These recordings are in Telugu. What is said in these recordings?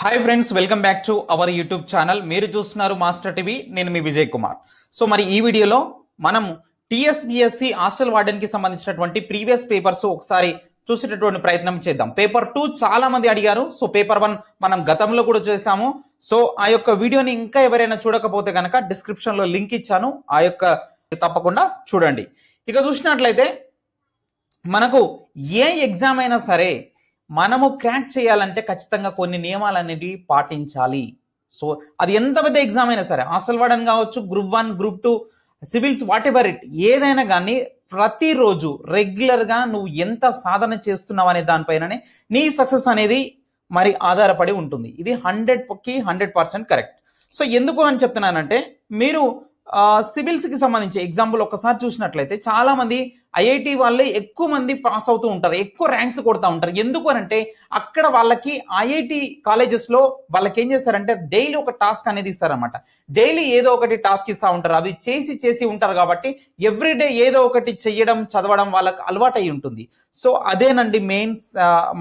hi friends welcome back to our YouTube channel మీరు చూస్తున్నారు మాస్టర్ టీవీ నేను మీ విజయ్ కుమార్ సో మరి ఈ వీడియోలో మనం టీఎస్బిఎస్సి హాస్టల్ వార్డెన్కి సంబంధించినటువంటి ప్రీవియస్ పేపర్స్ ఒకసారి చూసేటటువంటి ప్రయత్నం చేద్దాం పేపర్ టూ చాలా మంది అడిగారు సో పేపర్ వన్ మనం గతంలో కూడా చేసాము సో ఆ యొక్క వీడియోని ఇంకా ఎవరైనా చూడకపోతే కనుక డిస్క్రిప్షన్లో లింక్ ఇచ్చాను ఆ యొక్క తప్పకుండా చూడండి ఇక చూసినట్లయితే మనకు ఏ ఎగ్జామ్ అయినా సరే మనము క్రాక్ చేయాలంటే ఖచ్చితంగా కొన్ని నియమాలు అనేవి పాటించాలి సో అది ఎంత పెద్ద ఎగ్జామ్ అయినా సరే హాస్టల్ వార్డెన్ కావచ్చు group one group two civils whatever it ఏదైనా కానీ ప్రతిరోజు రెగ్యులర్గా నువ్వు ఎంత సాధన చేస్తున్నావు అనే దానిపైననే నీ సక్సెస్ అనేది మరి ఆధారపడి ఉంటుంది ఇది హండ్రెడ్కి హండ్రెడ్ పర్సెంట్ కరెక్ట్ సో ఎందుకు అని చెప్తున్నానంటే మీరు సివిల్స్కి సంబంధించి ఎగ్జాంపుల్ ఒకసారి చూసినట్లయితే చాలామంది ఐఐటి వాళ్ళే ఎక్కువ మంది పాస్ అవుతూ ఉంటారు ఎక్కువ ర్యాంక్స్ కొడుతూ ఉంటారు ఎందుకు అంటే అక్కడ వాళ్ళకి ఐఐటి కాలేజెస్లో వాళ్ళకి ఏం చేస్తారంటే డైలీ ఒక టాస్క్ అనేది ఇస్తారనమాట డైలీ ఏదో ఒకటి టాస్క్ ఇస్తూ ఉంటారు అవి చేసి చేసి ఉంటారు కాబట్టి ఎవ్రీడే ఏదో ఒకటి చెయ్యడం చదవడం వాళ్ళకి అలవాటు అయి ఉంటుంది సో అదేనండి మెయిన్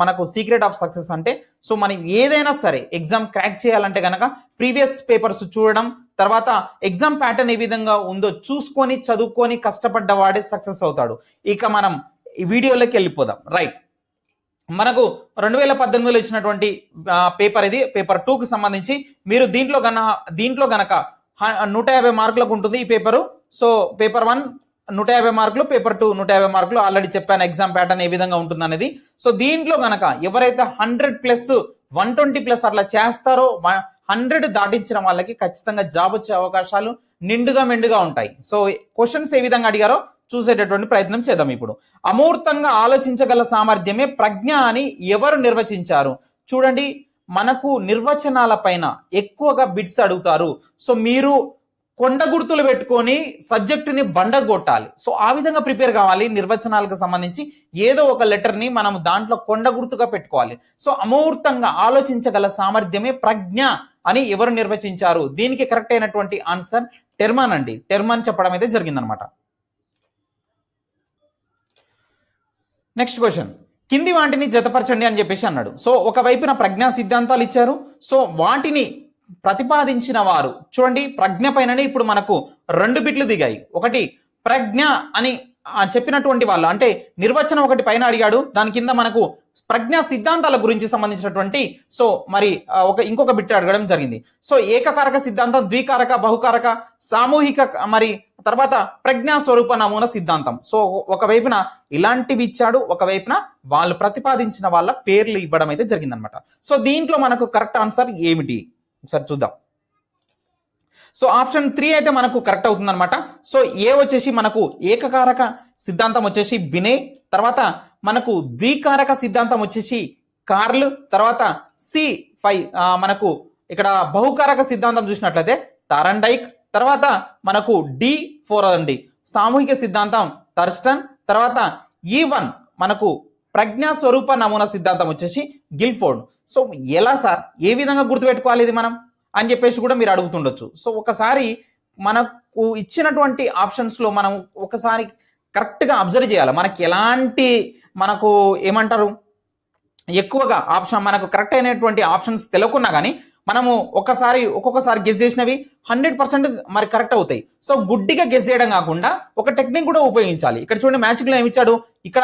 మనకు సీక్రెట్ ఆఫ్ సక్సెస్ అంటే సో మనం ఏదైనా సరే ఎగ్జామ్ క్రాక్ చేయాలంటే కనుక ప్రీవియస్ పేపర్స్ చూడడం తర్వాత ఎగ్జామ్ ప్యాటర్న్ ఏ విధంగా ఉందో చూసుకొని చదువుకొని కష్టపడ్డ వాడే సక్సెస్ అవుతాడు ఇక మనం ఈ వీడియోలోకి వెళ్ళిపోదాం రైట్ మనకు రెండు వేల పద్దెనిమిదిలో ఇచ్చినటువంటి పేపర్ ఇది పేపర్ టూకి సంబంధించి మీరు దీంట్లో గన దీంట్లో గనక నూట యాభై మార్కులకు ఉంటుంది ఈ పేపరు సో పేపర్ వన్ నూట యాభై మార్కులు పేపర్ టూ నూట యాభై మార్కులు ఆల్రెడీ చెప్పాను ఎగ్జామ్ ప్యాటర్న్ ఏ విధంగా ఉంటుంది అనేది సో దీంట్లో గనక ఎవరైతే hundred plus one twenty plus అట్లా చేస్తారో హండ్రెడ్ దాటించిన వాళ్ళకి ఖచ్చితంగా జాబ్ వచ్చే అవకాశాలు నిండుగా మెండుగా ఉంటాయి సో క్వశ్చన్స్ ఏ విధంగా అడిగారో చూసేటటువంటి ప్రయత్నం చేద్దాం ఇప్పుడు అమూర్తంగా ఆలోచించగల సామర్థ్యమే ప్రజ్ఞ అని ఎవరు నిర్వచించారు చూడండి మనకు నిర్వచనాల పైన ఎక్కువగా బిట్స్ అడుగుతారు సో మీరు కొండ గుర్తులు పెట్టుకొని సబ్జెక్టుని బండగొట్టాలి సో ఆ విధంగా ప్రిపేర్ కావాలి నిర్వచనాలకు సంబంధించి ఏదో ఒక లెటర్ని మనం దాంట్లో కొండ గుర్తుగా పెట్టుకోవాలి సో అమూర్తంగా ఆలోచించగల సామర్థ్యమే ప్రజ్ఞ అని ఎవరు నిర్వచించారు దీనికి కరెక్ట్ అయినటువంటి ఆన్సర్ టెర్మన్ అండి టెర్మన్ చెప్పడం అయితే జరిగిందనమాట నెక్స్ట్ క్వశ్చన్ కింది వాటిని జతపరచండి అని చెప్పేసి అన్నాడు సో ఒకవైపున ప్రజ్ఞా సిద్ధాంతాలు ఇచ్చారు సో వాటిని ప్రతిపాదించిన వారు చూడండి ప్రజ్ఞ పైననే ఇప్పుడు మనకు రెండు బిట్లు దిగాయి ఒకటి ప్రజ్ఞ అని చెప్పినటువంటి వాళ్ళు అంటే నిర్వచనం ఒకటి పైన అడిగాడు దాని కింద మనకు ప్రజ్ఞా సిద్ధాంతాల గురించి సంబంధించినటువంటి సో మరి ఒక ఇంకొక బిట్ అడగడం జరిగింది సో ఏకకారక సిద్ధాంతం ద్వికారక బహుకారక సామూహిక మరి తర్వాత ప్రజ్ఞా స్వరూప నమూనా సిద్ధాంతం సో ఒకవైపున ఇలాంటివి ఇచ్చాడు ఒకవైపున వాళ్ళు ప్రతిపాదించిన వాళ్ళ పేర్లు ఇవ్వడం అయితే జరిగిందనమాట సో దీంట్లో మనకు కరెక్ట్ ఆన్సర్ ఏమిటి ఒకసారి చూద్దాం సో ఆప్షన్ త్రీ అయితే మనకు కరెక్ట్ అవుతుందనమాట సో ఏ వచ్చేసి మనకు ఏకకారక సిద్ధాంతం వచ్చేసి బినే తర్వాత మనకు ద్వికారక సిద్ధాంతం వచ్చేసి కార్ల్ తర్వాత సి ఫైవ్ మనకు ఇక్కడ బహుకారక సిద్ధాంతం చూసినట్లయితే తారండైక్ తర్వాత మనకు డి ఫోర్ అండి సామూహిక సిద్ధాంతం థర్స్టన్ తర్వాత ఈ e వన్ మనకు ప్రజ్ఞా స్వరూప నమూనా సిద్ధాంతం వచ్చేసి గిల్ఫోర్డ్ సో ఎలా సార్ ఏ విధంగా గుర్తుపెట్టుకోవాలి ఇది మనం అని చెప్పేసి కూడా మీరు అడుగుతుండొచ్చు సో ఒకసారి మనకు ఇచ్చినటువంటి ఆప్షన్స్లో మనం ఒకసారి కరెక్ట్గా అబ్జర్వ్ చేయాలి మనకి ఎలాంటి మనకు ఏమంటారు ఎక్కువగా ఆప్షన్ మనకు కరెక్ట్ అయినటువంటి ఆప్షన్స్ తెలియకున్నా కానీ మనము ఒక్కసారి ఒక్కొక్కసారి గెస్ చేసినవి హండ్రెడ్ పర్సెంట్ మరి కరెక్ట్ అవుతాయి సో గుడ్డిగా గెస్ చేయడం కాకుండా ఒక టెక్నిక్ కూడా ఉపయోగించాలి ఇక్కడ చూడండి మ్యాజిక్లో ఏమి ఇచ్చాడు ఇక్కడ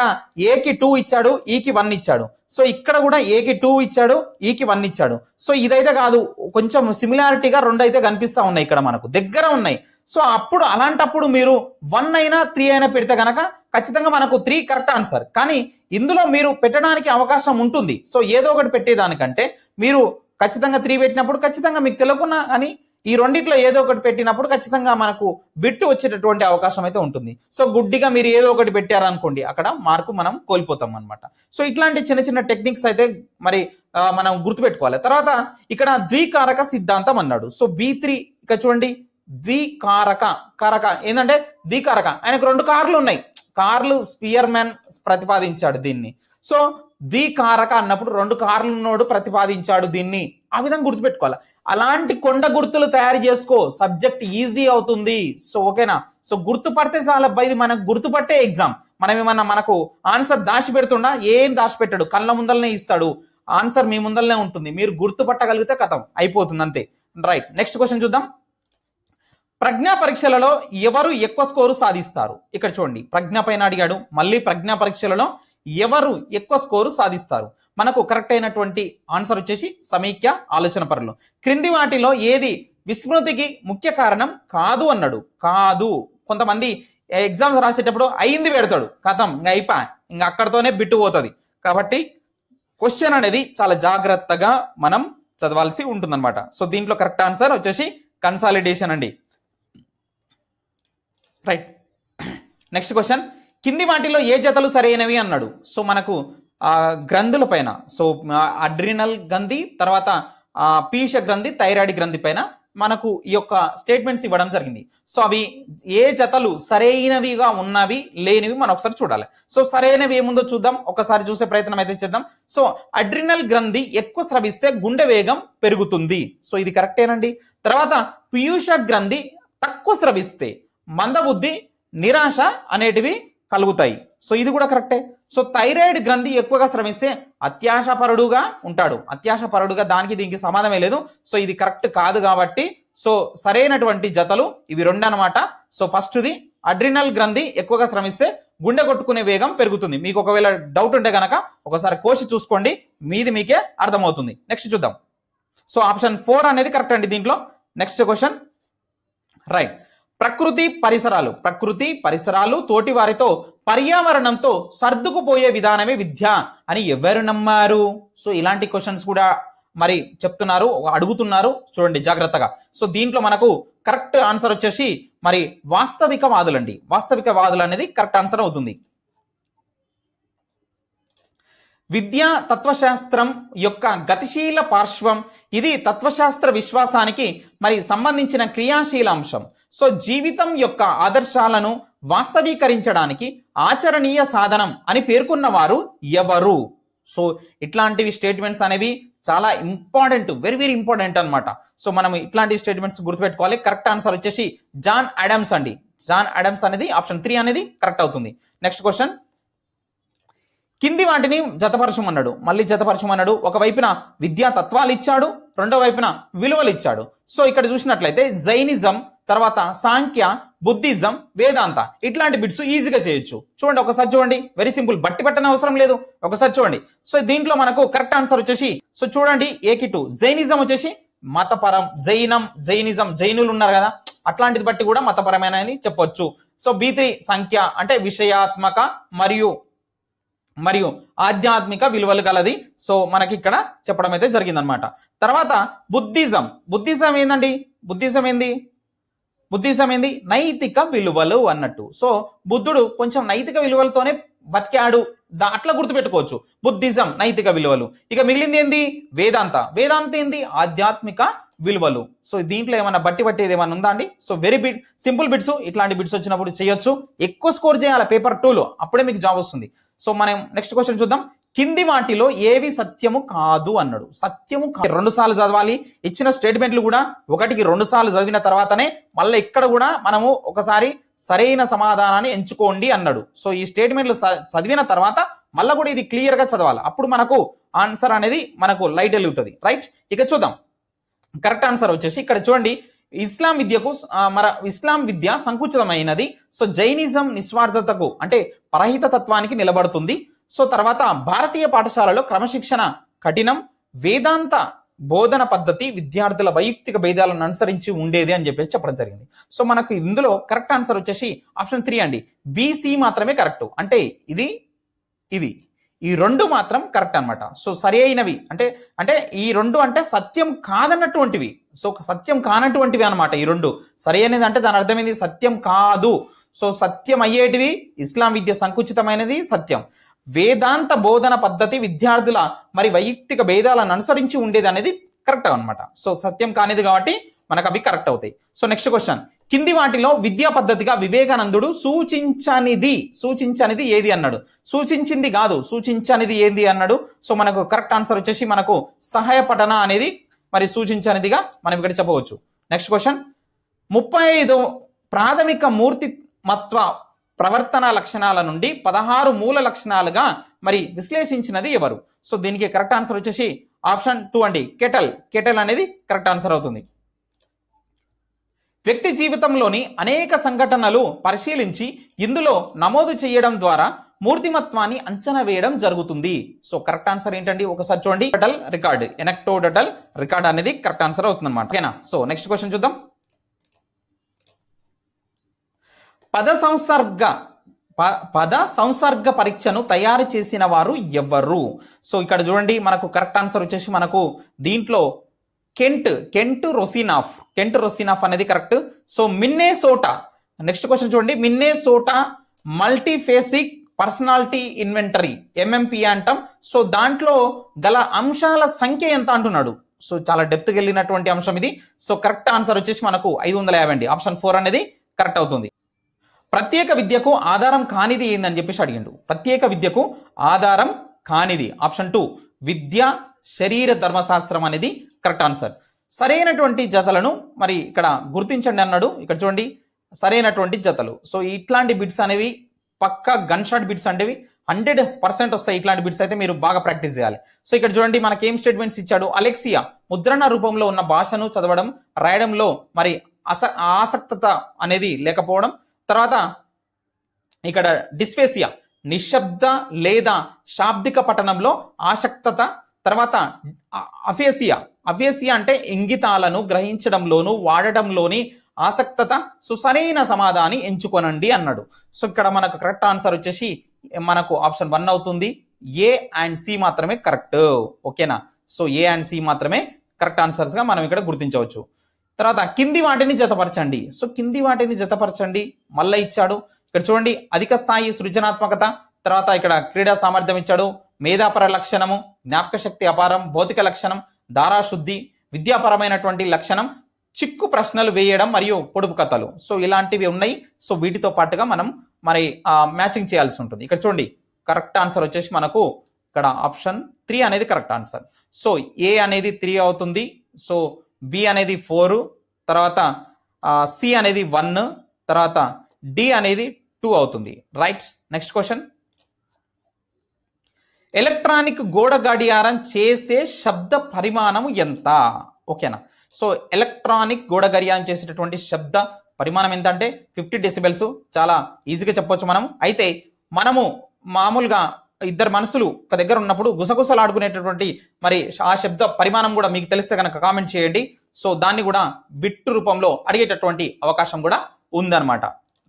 ఏకి టూ ఇచ్చాడు ఈకి వన్ ఇచ్చాడు సో ఇక్కడ కూడా ఏకి టూ ఇచ్చాడు ఈకి e వన్ ఇచ్చాడు సో ఇదైతే కాదు కొంచెం సిమిలారిటీగా రెండు అయితే కనిపిస్తూ ఉన్నాయి ఇక్కడ మనకు దగ్గర ఉన్నాయి సో అప్పుడు అలాంటప్పుడు మీరు వన్ అయినా త్రీ అయినా పెడితే కనుక ఖచ్చితంగా మనకు త్రీ కరెక్ట్ ఆన్సర్ కానీ ఇందులో మీరు పెట్టడానికి అవకాశం ఉంటుంది సో ఏదో ఒకటి పెట్టేదానికంటే మీరు ఖచ్చితంగా త్రీ పెట్టినప్పుడు ఖచ్చితంగా మీకు తెలియకున్నా అని ఈ రెండిట్లో ఏదో ఒకటి పెట్టినప్పుడు ఖచ్చితంగా మనకు బిట్టు వచ్చేటటువంటి అవకాశం అయితే ఉంటుంది సో గుడ్డిగా మీరు ఏదో ఒకటి పెట్టారనుకోండి అక్కడ మార్కు మనం కోల్పోతాం అనమాట సో ఇట్లాంటి చిన్న చిన్న టెక్నిక్స్ అయితే మరి మనం గుర్తుపెట్టుకోవాలి తర్వాత ఇక్కడ ద్వికారక సిద్ధాంతం అన్నాడు సో బి త్రీ ఇక్కడ చూడండి ద్వికారక కారక ఏంటంటే ద్వికారక ఆయనకు రెండు కార్లు ఉన్నాయి కార్లు స్పియర్ మ్యాన్ ప్రతిపాదించాడు దీన్ని సో ద్వి కారక అన్నప్పుడు రెండు ఉన్నోడు ప్రతిపాదించాడు దీన్ని ఆ విధంగా గుర్తుపెట్టుకోవాలి అలాంటి కొండ గుర్తులు తయారు చేసుకో సబ్జెక్ట్ ఈజీ అవుతుంది సో ఓకేనా సో గుర్తుపడితే చాలా బయది మనకు గుర్తుపట్టే ఎగ్జామ్ మనం ఏమన్నా మనకు ఆన్సర్ దాచి పెడుతుండా ఏం దాచిపెట్టాడు కళ్ళ ముందలనే ఇస్తాడు ఆన్సర్ మీ ముందలనే ఉంటుంది మీరు గుర్తుపట్టగలిగితే కథం అయిపోతుంది అంతే రైట్ నెక్స్ట్ క్వశ్చన్ చూద్దాం ప్రజ్ఞా పరీక్షలలో ఎవరు ఎక్కువ స్కోరు సాధిస్తారు ఇక్కడ చూడండి ప్రజ్ఞ పైన అడిగాడు మళ్ళీ ప్రజ్ఞా పరీక్షలలో ఎవరు ఎక్కువ స్కోరు సాధిస్తారు మనకు కరెక్ట్ అయినటువంటి ఆన్సర్ వచ్చేసి సమీక్య ఆలోచన పరులు క్రింది వాటిలో ఏది విస్మృతికి ముఖ్య కారణం కాదు అన్నాడు కాదు కొంతమంది ఎగ్జామ్స్ రాసేటప్పుడు అయింది పెడతాడు కథం ఇంకా అయిపా ఇంకా అక్కడతోనే బిట్టు పోతుంది కాబట్టి క్వశ్చన్ అనేది చాలా జాగ్రత్తగా మనం చదవాల్సి ఉంటుందన్నమాట సో దీంట్లో కరెక్ట్ ఆన్సర్ వచ్చేసి కన్సాలిడేషన్ అండి రైట్ నెక్స్ట్ క్వశ్చన్ కింది వాటిలో ఏ జతలు సరైనవి అన్నాడు సో మనకు గ్రంథుల పైన సో అడ్రినల్ గ్రంథి తర్వాత పీష గ్రంథి థైరాయిడ్ గ్రంథి పైన మనకు ఈ యొక్క స్టేట్మెంట్స్ ఇవ్వడం జరిగింది సో అవి ఏ జతలు సరైనవిగా ఉన్నవి లేనివి మనం ఒకసారి చూడాలి సో సరైనవి ఏముందో చూద్దాం ఒకసారి చూసే ప్రయత్నం అయితే చేద్దాం సో అడ్రినల్ గ్రంథి ఎక్కువ స్రవిస్తే గుండె వేగం పెరుగుతుంది సో ఇది కరెక్టేనండి తర్వాత పీయూష గ్రంథి తక్కువ స్రవిస్తే మందబుద్ధి నిరాశ అనేటివి కలుగుతాయి సో ఇది కూడా కరెక్టే సో థైరాయిడ్ గ్రంథి ఎక్కువగా శ్రమిస్తే అత్యాశపరుడుగా ఉంటాడు అత్యాశపరుడుగా దానికి దీనికి సమాధమే లేదు సో ఇది కరెక్ట్ కాదు కాబట్టి సో సరైనటువంటి జతలు ఇవి రెండు అనమాట సో ఫస్ట్ది అడ్రినల్ గ్రంథి ఎక్కువగా శ్రమిస్తే గుండె కొట్టుకునే వేగం పెరుగుతుంది మీకు ఒకవేళ డౌట్ ఉంటే కనుక ఒకసారి కోసి చూసుకోండి మీది మీకే అర్థమవుతుంది నెక్స్ట్ చూద్దాం సో ఆప్షన్ ఫోర్ అనేది కరెక్ట్ అండి దీంట్లో నెక్స్ట్ క్వశ్చన్ రైట్ ప్రకృతి పరిసరాలు ప్రకృతి పరిసరాలు తోటి వారితో పర్యావరణంతో సర్దుకుపోయే విధానమే విద్య అని ఎవరు నమ్మారు సో ఇలాంటి క్వశ్చన్స్ కూడా మరి చెప్తున్నారు అడుగుతున్నారు చూడండి జాగ్రత్తగా సో దీంట్లో మనకు కరెక్ట్ ఆన్సర్ వచ్చేసి మరి వాస్తవిక వాదులండి వాస్తవిక వాదులు అనేది కరెక్ట్ ఆన్సర్ అవుతుంది విద్యా తత్వశాస్త్రం యొక్క గతిశీల పార్శ్వం ఇది తత్వశాస్త్ర విశ్వాసానికి మరి సంబంధించిన క్రియాశీల అంశం సో జీవితం యొక్క ఆదర్శాలను వాస్తవీకరించడానికి ఆచరణీయ సాధనం అని పేర్కొన్నవారు ఎవరు సో ఇట్లాంటివి స్టేట్మెంట్స్ అనేవి చాలా ఇంపార్టెంట్ వెరీ వెరీ ఇంపార్టెంట్ అనమాట సో మనం ఇట్లాంటి స్టేట్మెంట్స్ గుర్తుపెట్టుకోవాలి కరెక్ట్ ఆన్సర్ వచ్చేసి జాన్ అడమ్స్ అండి జాన్ అడమ్స్ అనేది ఆప్షన్ త్రీ అనేది కరెక్ట్ అవుతుంది నెక్స్ట్ క్వశ్చన్ కింది వాటిని జతపరచమన్నాడు మళ్ళీ జతపరచమన్నాడు ఒకవైపున విద్యా తత్వాలు ఇచ్చాడు రెండవ వైపున విలువలు ఇచ్చాడు సో ఇక్కడ చూసినట్లయితే జైనిజం తర్వాత సాంఖ్య బుద్ధిజం వేదాంత ఇట్లాంటి బిట్స్ ఈజీగా చేయొచ్చు చూడండి ఒకసారి చూడండి వెరీ సింపుల్ బట్టి పెట్టని అవసరం లేదు ఒకసారి చూడండి సో దీంట్లో మనకు కరెక్ట్ ఆన్సర్ వచ్చేసి సో చూడండి ఏకి టూ జైనిజం వచ్చేసి మతపరం జైనం జైనిజం జైనులు ఉన్నారు కదా అట్లాంటిది బట్టి కూడా మతపరమైన అని చెప్పొచ్చు సో బీ త్రీ సంఖ్య అంటే విషయాత్మక మరియు మరియు ఆధ్యాత్మిక విలువలు గలది సో మనకి ఇక్కడ చెప్పడం అయితే జరిగిందనమాట తర్వాత బుద్ధిజం బుద్ధిజం ఏందండి బుద్ధిజం ఏంది బుద్ధిజం ఏంది నైతిక విలువలు అన్నట్టు సో బుద్ధుడు కొంచెం నైతిక విలువలతోనే బతికాడు అట్లా గుర్తుపెట్టుకోవచ్చు బుద్ధిజం నైతిక విలువలు ఇక మిగిలింది ఏంది వేదాంత వేదాంత ఏంది ఆధ్యాత్మిక విలువలు సో దీంట్లో ఏమైనా బట్టి పట్టేది ఏమైనా ఉందా అండి so very bit simple bits ఇట్లాంటి బిట్స్ వచ్చినప్పుడు చేయొచ్చు ఎక్కువ స్కోర్ చేయాలి పేపర్ టూలో అప్పుడే మీకు జాబ్ వస్తుంది సో మనం నెక్స్ట్ క్వశ్చన్ చూద్దాం కింది వాటిలో ఏవి సత్యము కాదు అన్నాడు సత్యము రెండు సార్లు చదవాలి ఇచ్చిన స్టేట్మెంట్లు కూడా ఒకటికి రెండు సార్లు చదివిన తర్వాతనే మళ్ళీ ఇక్కడ కూడా మనము ఒకసారి సరైన సమాధానాన్ని ఎంచుకోండి అన్నాడు సో ఈ స్టేట్మెంట్లు చదివిన తర్వాత మళ్ళీ కూడా ఇది క్లియర్ గా చదవాలి అప్పుడు మనకు ఆన్సర్ అనేది మనకు లైట్ వెలుగుతుంది రైట్ ఇక చూద్దాం కరెక్ట్ ఆన్సర్ వచ్చేసి ఇక్కడ చూడండి ఇస్లాం విద్యకు మన ఇస్లాం విద్య సంకుచితమైనది సో జైనిజం నిస్వార్థతకు అంటే పరహిత తత్వానికి నిలబడుతుంది సో తర్వాత భారతీయ పాఠశాలలో క్రమశిక్షణ కఠినం వేదాంత బోధన పద్ధతి విద్యార్థుల వైయక్తిక భేదాలను అనుసరించి ఉండేది అని చెప్పేసి చెప్పడం జరిగింది సో మనకు ఇందులో కరెక్ట్ ఆన్సర్ వచ్చేసి ఆప్షన్ త్రీ అండి బీసీ మాత్రమే కరెక్ట్ అంటే ఇది ఇది ఈ రెండు మాత్రం కరెక్ట్ అనమాట సో సరి అయినవి అంటే అంటే ఈ రెండు అంటే సత్యం కాదన్నటువంటివి సో సత్యం కానటువంటివి అనమాట ఈ రెండు సరి అనేది అంటే దాని అర్థమైంది సత్యం కాదు సో సత్యం అయ్యేటివి ఇస్లాం విద్య సంకుచితమైనది సత్యం వేదాంత బోధన పద్ధతి విద్యార్థుల మరి వైయక్తిక భేదాలను అనుసరించి ఉండేది అనేది కరెక్ట్ అనమాట సో సత్యం కానిది కాబట్టి మనకు అవి కరెక్ట్ అవుతాయి సో నెక్స్ట్ క్వశ్చన్ కింది వాటిలో విద్యా పద్ధతిగా వివేకానందుడు సూచించనిది సూచించనిది ఏది అన్నాడు సూచించింది కాదు సూచించనిది ఏంది అన్నాడు సో మనకు కరెక్ట్ ఆన్సర్ వచ్చేసి మనకు సహాయ పఠన అనేది మరి సూచించనిదిగా మనం ఇక్కడ చెప్పవచ్చు నెక్స్ట్ క్వశ్చన్ ముప్పై ఐదు ప్రాథమిక మూర్తిమత్వ ప్రవర్తన లక్షణాల నుండి పదహారు మూల లక్షణాలుగా మరి విశ్లేషించినది ఎవరు సో దీనికి కరెక్ట్ ఆన్సర్ వచ్చేసి ఆప్షన్ టూ అండి కెటల్ కెటల్ అనేది కరెక్ట్ ఆన్సర్ అవుతుంది వ్యక్తి జీవితంలోని అనేక సంఘటనలు పరిశీలించి ఇందులో నమోదు చేయడం ద్వారా మూర్తిమత్వాన్ని అంచనా వేయడం జరుగుతుంది సో కరెక్ట్ ఆన్సర్ ఏంటండి ఒకసారి చూడండి డటల్ రికార్డ్ డటల్ రికార్డ్ అనేది కరెక్ట్ ఆన్సర్ అవుతుందన్నమాట ఓకేనా సో నెక్స్ట్ క్వశ్చన్ చూద్దాం పద సంసర్గ పద సంసర్గ పరీక్షను తయారు చేసిన వారు ఎవరు సో ఇక్కడ చూడండి మనకు కరెక్ట్ ఆన్సర్ వచ్చేసి మనకు దీంట్లో Kent Kent Rosanoff Kent Rosanoff అనేది correct so Minnesota next question చూడండి సోటా మల్టీఫేసిక్ పర్సనాలిటీ ఇన్వెంటరీ ఎంఎంపి అంటాం సో దాంట్లో గల అంశాల సంఖ్య ఎంత అంటున్నాడు సో చాలా డెప్త్కి వెళ్ళినటువంటి అంశం ఇది సో కరెక్ట్ ఆన్సర్ వచ్చేసి మనకు ఐదు వందల యాభై అండి ఆప్షన్ ఫోర్ అనేది కరెక్ట్ అవుతుంది ప్రత్యేక విద్యకు ఆధారం కానిది ఏందని చెప్పేసి అడిగిండు ప్రత్యేక విద్యకు ఆధారం కానిది ఆప్షన్ టూ విద్య శరీర ధర్మశాస్త్రం అనేది కరెక్ట్ ఆన్సర్ సరైనటువంటి జతలను మరి ఇక్కడ గుర్తించండి అన్నాడు ఇక్కడ చూడండి సరైనటువంటి జతలు సో ఇట్లాంటి బిట్స్ అనేవి పక్క గన్ షాట్ బిట్స్ అంటేవి హండ్రెడ్ పర్సెంట్ వస్తాయి ఇట్లాంటి బిట్స్ అయితే మీరు బాగా ప్రాక్టీస్ చేయాలి సో ఇక్కడ చూడండి మనకి ఏం స్టేట్మెంట్స్ ఇచ్చాడు అలెక్సియా ముద్రణ రూపంలో ఉన్న భాషను చదవడం రాయడంలో మరి అస ఆసక్తత అనేది లేకపోవడం తర్వాత ఇక్కడ డిస్ఫేసియా నిశ్శబ్ద లేదా శాబ్దిక పఠనంలో ఆసక్తత తర్వాత అఫేసియా అవ్యసి అంటే ఇంగితాలను గ్రహించడంలోను వాడడంలోని ఆసక్తత సుసరైన సమాధాని ఎంచుకోనండి అన్నాడు సో ఇక్కడ మనకు కరెక్ట్ ఆన్సర్ వచ్చేసి మనకు ఆప్షన్ వన్ అవుతుంది ఏ అండ్ సి మాత్రమే కరెక్ట్ ఓకేనా సో ఏ అండ్ సి మాత్రమే కరెక్ట్ ఆన్సర్స్గా మనం ఇక్కడ గుర్తించవచ్చు తర్వాత కింది వాటిని జతపరచండి సో కింది వాటిని జతపరచండి మళ్ళీ ఇచ్చాడు ఇక్కడ చూడండి అధిక స్థాయి సృజనాత్మకత తర్వాత ఇక్కడ క్రీడా సామర్థ్యం ఇచ్చాడు మేధాపర లక్షణము జ్ఞాపక శక్తి అపారం భౌతిక లక్షణం ధారాశుద్ధి విద్యాపరమైనటువంటి లక్షణం చిక్కు ప్రశ్నలు వేయడం మరియు పొడుపు కథలు సో ఇలాంటివి ఉన్నాయి సో వీటితో పాటుగా మనం మరి మ్యాచింగ్ చేయాల్సి ఉంటుంది ఇక్కడ చూడండి కరెక్ట్ ఆన్సర్ వచ్చేసి మనకు ఇక్కడ ఆప్షన్ త్రీ అనేది కరెక్ట్ ఆన్సర్ సో ఏ అనేది త్రీ అవుతుంది సో బి అనేది ఫోరు తర్వాత సి అనేది వన్ తర్వాత డి అనేది టూ అవుతుంది రైట్ నెక్స్ట్ క్వశ్చన్ ఎలక్ట్రానిక్ గోడ గడియారం చేసే శబ్ద పరిమాణం ఎంత ఓకేనా సో ఎలక్ట్రానిక్ గోడ గడియారం చేసేటటువంటి శబ్ద పరిమాణం ఎంత అంటే ఫిఫ్టీ డెసిబెల్స్ చాలా ఈజీగా చెప్పవచ్చు మనం అయితే మనము మామూలుగా ఇద్దరు మనసులు ఒక దగ్గర ఉన్నప్పుడు గుసగుసలాడుకునేటటువంటి మరి ఆ శబ్ద పరిమాణం కూడా మీకు తెలిస్తే కనుక కామెంట్ చేయండి సో దాన్ని కూడా బిట్ రూపంలో అడిగేటటువంటి అవకాశం కూడా ఉందన్నమాట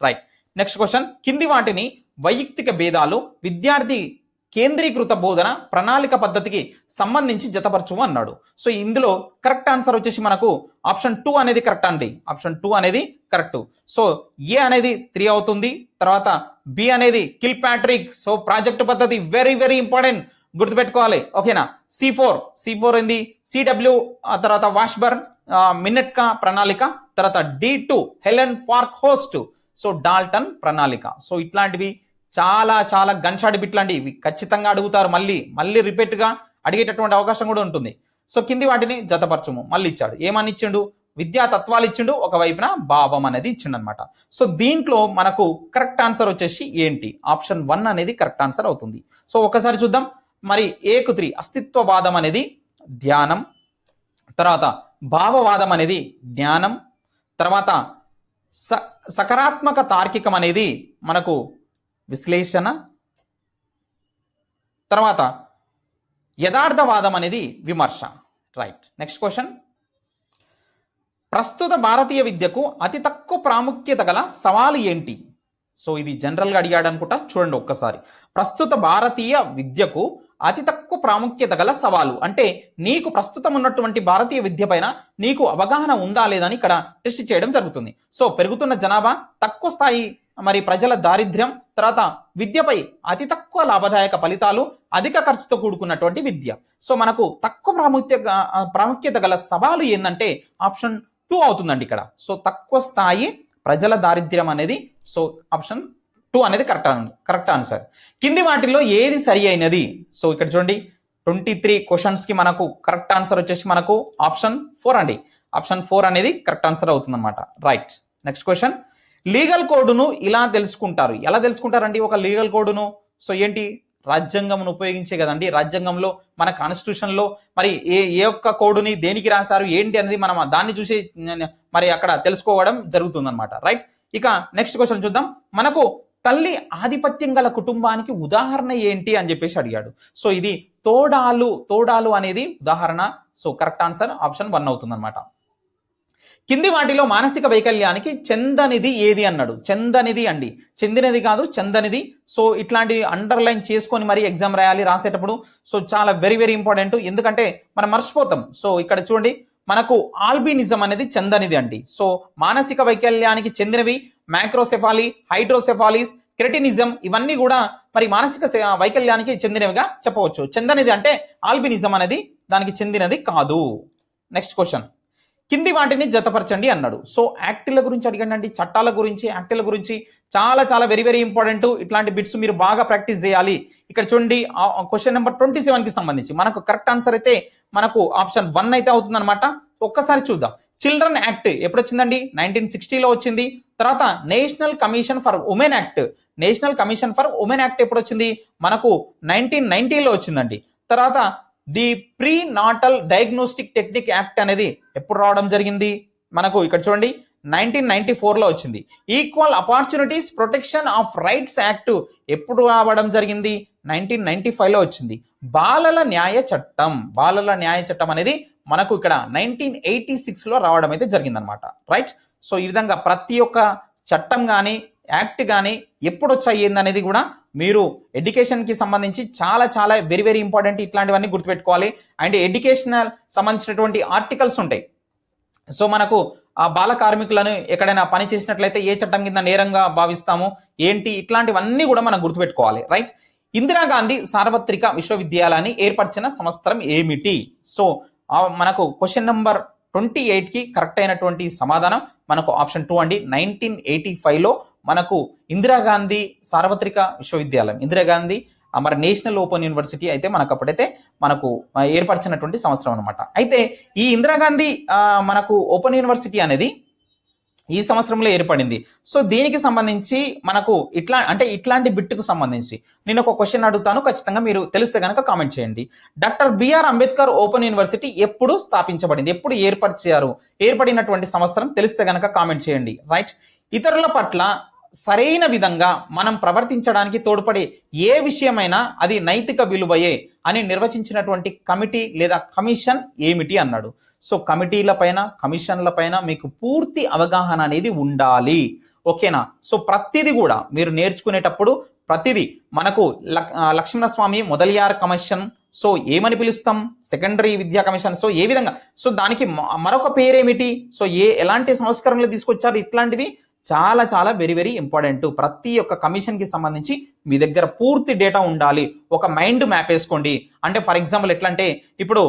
రైట్ నెక్స్ట్ క్వశ్చన్ కింది వాటిని వైయక్తిక భేదాలు విద్యార్థి కేంద్రీకృత బోధన ప్రణాళిక పద్ధతికి సంబంధించి జతపరచు అన్నాడు సో ఇందులో కరెక్ట్ ఆన్సర్ వచ్చేసి మనకు ఆప్షన్ టూ అనేది కరెక్ట్ అండి ఆప్షన్ టూ అనేది కరెక్ట్ సో ఏ అనేది త్రీ అవుతుంది తర్వాత బి అనేది కిల్ ప్యాట్రిక్ సో ప్రాజెక్ట్ పద్ధతి వెరీ వెరీ ఇంపార్టెంట్ గుర్తుపెట్టుకోవాలి ఓకేనా సి ఫోర్ సి ఫోర్ ఏంది సిడబ్ల్యూ తర్వాత వాష్బర్న్ మినెట్కా ప్రణాళిక తర్వాత D two Helen ఫార్క్ host so Dalton ప్రణాళిక సో ఇట్లాంటివి చాలా చాలా గన్షాడ్ షాట్ బిట్ ఖచ్చితంగా అడుగుతారు మళ్ళీ మళ్ళీ రిపీట్గా అడిగేటటువంటి అవకాశం కూడా ఉంటుంది సో కింది వాటిని జతపరచము మళ్ళీ ఇచ్చాడు ఏమని ఇచ్చిండు విద్యా తత్వాలు ఇచ్చిండు ఒకవైపున భావం అనేది ఇచ్చిండు అనమాట సో దీంట్లో మనకు కరెక్ట్ ఆన్సర్ వచ్చేసి ఏంటి ఆప్షన్ వన్ అనేది కరెక్ట్ ఆన్సర్ అవుతుంది సో ఒకసారి చూద్దాం మరి ఏకు త్రీ అస్తిత్వవాదం అనేది ధ్యానం తర్వాత భావవాదం అనేది జ్ఞానం తర్వాత స సకారాత్మక తార్కికం అనేది మనకు విశ్లేషణ తర్వాత యథార్థవాదం అనేది విమర్శ రైట్ నెక్స్ట్ క్వశ్చన్ ప్రస్తుత భారతీయ విద్యకు అతి తక్కువ ప్రాముఖ్యత గల సవాలు ఏంటి సో ఇది జనరల్గా అడిగాడు అనుకుంటా చూడండి ఒక్కసారి ప్రస్తుత భారతీయ విద్యకు అతి తక్కువ ప్రాముఖ్యత గల సవాలు అంటే నీకు ప్రస్తుతం ఉన్నటువంటి భారతీయ విద్య పైన నీకు అవగాహన ఉందా లేదని ఇక్కడ టెస్ట్ చేయడం జరుగుతుంది సో పెరుగుతున్న జనాభా తక్కువ స్థాయి మరి ప్రజల దారిద్ర్యం తర్వాత విద్యపై అతి తక్కువ లాభదాయక ఫలితాలు అధిక ఖర్చుతో కూడుకున్నటువంటి విద్య సో మనకు తక్కువ ప్రాముఖ్యత ప్రాముఖ్యత గల సవాలు ఏంటంటే ఆప్షన్ టూ అవుతుందండి ఇక్కడ సో తక్కువ స్థాయి ప్రజల దారిద్ర్యం అనేది సో ఆప్షన్ టూ అనేది కరెక్ట్ కరెక్ట్ ఆన్సర్ కింది వాటిల్లో ఏది సరి అయినది సో ఇక్కడ చూడండి ట్వంటీ త్రీ క్వశ్చన్స్కి మనకు కరెక్ట్ ఆన్సర్ వచ్చేసి మనకు ఆప్షన్ ఫోర్ అండి ఆప్షన్ ఫోర్ అనేది కరెక్ట్ ఆన్సర్ అవుతుందన్నమాట రైట్ నెక్స్ట్ క్వశ్చన్ లీగల్ కోడ్ను ఇలా తెలుసుకుంటారు ఎలా తెలుసుకుంటారండి ఒక లీగల్ కోడ్ను సో ఏంటి రాజ్యాంగంను ఉపయోగించే కదండి రాజ్యాంగంలో మన కాన్స్టిట్యూషన్లో మరి ఏ ఏ ఒక్క కోడుని దేనికి రాశారు ఏంటి అనేది మనం దాన్ని చూసి మరి అక్కడ తెలుసుకోవడం జరుగుతుందన్నమాట రైట్ ఇక నెక్స్ట్ క్వశ్చన్ చూద్దాం మనకు తల్లి ఆధిపత్యం గల కుటుంబానికి ఉదాహరణ ఏంటి అని చెప్పేసి అడిగాడు సో ఇది తోడాలు తోడాలు అనేది ఉదాహరణ so correct answer option one అవుతుందన్నమాట కింది వాటిలో మానసిక వైకల్యానికి చందనిధి ఏది అన్నాడు చందనిధి అండి చెందినది కాదు చందనిధి సో ఇట్లాంటివి అండర్లైన్ చేసుకొని మరి ఎగ్జామ్ రాయాలి రాసేటప్పుడు సో చాలా వెరీ వెరీ ఇంపార్టెంట్ ఎందుకంటే మనం మర్చిపోతాం సో ఇక్కడ చూడండి మనకు ఆల్బినిజం అనేది చందనిధి అండి సో మానసిక వైకల్యానికి చెందినవి మ్యాక్రోసెఫాలి హైడ్రోసెఫాలిస్ క్రెటినిజం ఇవన్నీ కూడా మరి మానసిక వైకల్యానికి చెందినవిగా చెప్పవచ్చు చందనిధి అంటే ఆల్బినిజం అనేది దానికి చెందినది కాదు నెక్స్ట్ క్వశ్చన్ కింది వాటిని జతపరచండి అన్నాడు సో యాక్టిల గురించి అడిగండి చట్టాల గురించి యాక్టిల గురించి చాలా చాలా వెరీ వెరీ ఇంపార్టెంట్ ఇట్లాంటి బిట్స్ మీరు బాగా ప్రాక్టీస్ చేయాలి ఇక్కడ చూడండి క్వశ్చన్ నెంబర్ ట్వంటీ సెవెన్ కి సంబంధించి మనకు కరెక్ట్ ఆన్సర్ అయితే మనకు ఆప్షన్ వన్ అయితే అవుతుంది అనమాట ఒక్కసారి చూద్దాం చిల్డ్రన్ యాక్ట్ ఎప్పుడు వచ్చిందండి నైన్టీన్ సిక్స్టీలో వచ్చింది తర్వాత national commission for women act national commission for women act ఎప్పుడు వచ్చింది మనకు నైన్టీన్ నైన్టీలో వచ్చిందండి తర్వాత the prenatal diagnostic technique act అనేది ఎప్పుడు రావడం జరిగింది మనకు ఇక్కడ చూడండి నైన్టీన్ నైన్టీ ఫోర్లో వచ్చింది equal opportunities protection of rights act ఎప్పుడు రావడం జరిగింది నైన్టీన్ నైన్టీ ఫైవ్లో వచ్చింది బాలల న్యాయ చట్టం బాలల న్యాయ చట్టం అనేది మనకు ఇక్కడ నైన్టీన్ ఎయిటీ సిక్స్లో రావడం అయితే జరిగిందనమాట రైట్ సో ఈ విధంగా ప్రతి ఒక్క చట్టం కానీ యాక్ట్ కానీ ఎప్పుడు వచ్చాయింది అనేది కూడా మీరు ఎడ్యుకేషన్కి సంబంధించి చాలా చాలా వెరీ వెరీ ఇంపార్టెంట్ ఇట్లాంటివన్నీ గుర్తుపెట్టుకోవాలి అండ్ ఎడ్యుకేషనల్ సంబంధించినటువంటి ఆర్టికల్స్ ఉంటాయి సో మనకు ఆ బాల కార్మికులను ఎక్కడైనా పని చేసినట్లయితే ఏ చట్టం కింద నేరంగా భావిస్తాము ఏంటి ఇట్లాంటివన్నీ కూడా మనం గుర్తుపెట్టుకోవాలి రైట్ ఇందిరాగాంధీ సార్వత్రిక విశ్వవిద్యాలయాన్ని ఏర్పరిచిన సంవత్సరం ఏమిటి సో మనకు క్వశ్చన్ నెంబర్ ట్వంటీ ఎయిట్కి కరెక్ట్ అయినటువంటి సమాధానం మనకు ఆప్షన్ టూ అండి నైన్టీన్ ఎయిటీ ఫైవ్లో మనకు ఇందిరాగాంధీ సార్వత్రిక విశ్వవిద్యాలయం ఇందిరాగాంధీ మరి నేషనల్ ఓపెన్ యూనివర్సిటీ అయితే మనకు అప్పుడైతే మనకు ఏర్పరిచినటువంటి సంవత్సరం అనమాట అయితే ఈ ఇందిరాగాంధీ మనకు ఓపెన్ యూనివర్సిటీ అనేది ఈ సంవత్సరంలో ఏర్పడింది సో దీనికి సంబంధించి మనకు ఇట్లా అంటే ఇట్లాంటి బిట్టుకు సంబంధించి నేను ఒక క్వశ్చన్ అడుగుతాను ఖచ్చితంగా మీరు తెలిస్తే కనుక కామెంట్ చేయండి doctor BR Ambedkar open university ఎప్పుడు స్థాపించబడింది ఎప్పుడు ఏర్పరిచారు ఏర్పడినటువంటి సంవత్సరం తెలిస్తే కనుక కామెంట్ చేయండి రైట్ ఇతరుల పట్ల సరైన విధంగా మనం ప్రవర్తించడానికి తోడ్పడే ఏ విషయమైనా అది నైతిక విలువయే అని నిర్వచించినటువంటి కమిటీ లేదా కమిషన్ ఏమిటి అన్నాడు సో కమిటీల పైన కమిషన్ల పైన మీకు పూర్తి అవగాహన అనేది ఉండాలి ఓకేనా సో ప్రతిదీ కూడా మీరు నేర్చుకునేటప్పుడు ప్రతిదీ మనకు లక్ష్మణస్వామి మొదలియార్ కమిషన్ సో ఏమని పిలుస్తాం సెకండరీ విద్యా కమిషన్ సో ఏ విధంగా సో దానికి మరొక పేరేమిటి సో ఏ ఎలాంటి సంస్కరణలు తీసుకొచ్చారు ఇట్లాంటివి చాలా చాలా వెరీ వెరీ ఇంపార్టెంట్ ప్రతి ఒక్క కమిషన్కి సంబంధించి మీ దగ్గర పూర్తి డేటా ఉండాలి ఒక మైండ్ మ్యాప్ వేసుకోండి అంటే ఫర్ ఎగ్జాంపుల్ ఎట్లా అంటే ఇప్పుడు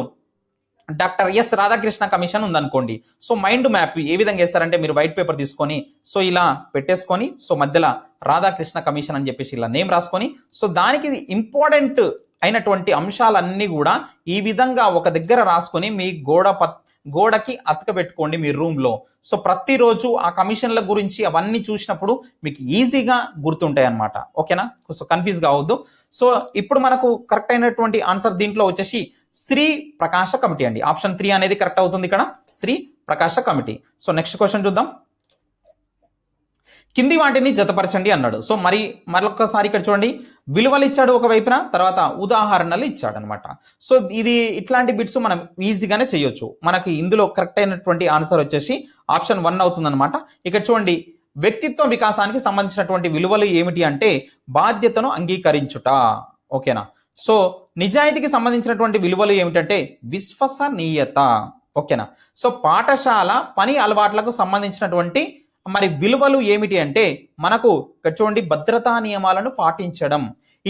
డాక్టర్ ఎస్ రాధాకృష్ణ కమిషన్ ఉందనుకోండి సో మైండ్ మ్యాప్ ఏ విధంగా వేస్తారంటే మీరు వైట్ పేపర్ తీసుకొని సో ఇలా పెట్టేసుకొని సో మధ్యలో రాధాకృష్ణ కమిషన్ అని చెప్పేసి ఇలా నేమ్ రాసుకొని సో దానికి ఇంపార్టెంట్ అయినటువంటి అంశాలన్నీ కూడా ఈ విధంగా ఒక దగ్గర రాసుకొని మీ గోడ గోడకి అతక పెట్టుకోండి మీ రూమ్లో సో ప్రతిరోజు ఆ కమిషన్ల గురించి అవన్నీ చూసినప్పుడు మీకు ఈజీగా గుర్తుంటాయి అనమాట ఓకేనా సో కన్ఫ్యూజ్ కావద్దు సో ఇప్పుడు మనకు కరెక్ట్ అయినటువంటి ఆన్సర్ దీంట్లో వచ్చేసి శ్రీ ప్రకాశ కమిటీ అండి ఆప్షన్ త్రీ అనేది కరెక్ట్ అవుతుంది ఇక్కడ Sri Prakasa committee so next question చూద్దాం కింది వాటిని జతపరచండి అన్నాడు సో మరి మరొకసారి ఇక్కడ చూడండి విలువలు ఇచ్చాడు ఒక వైపున తర్వాత ఉదాహరణలు ఇచ్చాడు అనమాట సో ఇది ఇట్లాంటి బిట్స్ మనం ఈజీగానే చేయొచ్చు మనకి ఇందులో కరెక్ట్ అయినటువంటి ఆన్సర్ వచ్చేసి ఆప్షన్ వన్ అవుతుందన్నమాట ఇక్కడ చూడండి వ్యక్తిత్వ వికాసానికి సంబంధించినటువంటి విలువలు ఏమిటి అంటే బాధ్యతను అంగీకరించుట ఓకేనా సో నిజాయితీకి సంబంధించినటువంటి విలువలు ఏమిటంటే విశ్వసనీయత ఓకేనా సో పాఠశాల పని అలవాట్లకు సంబంధించినటువంటి మరి విలువలు ఏమిటి అంటే మనకు చూడండి భద్రతా నియమాలను పాటించడం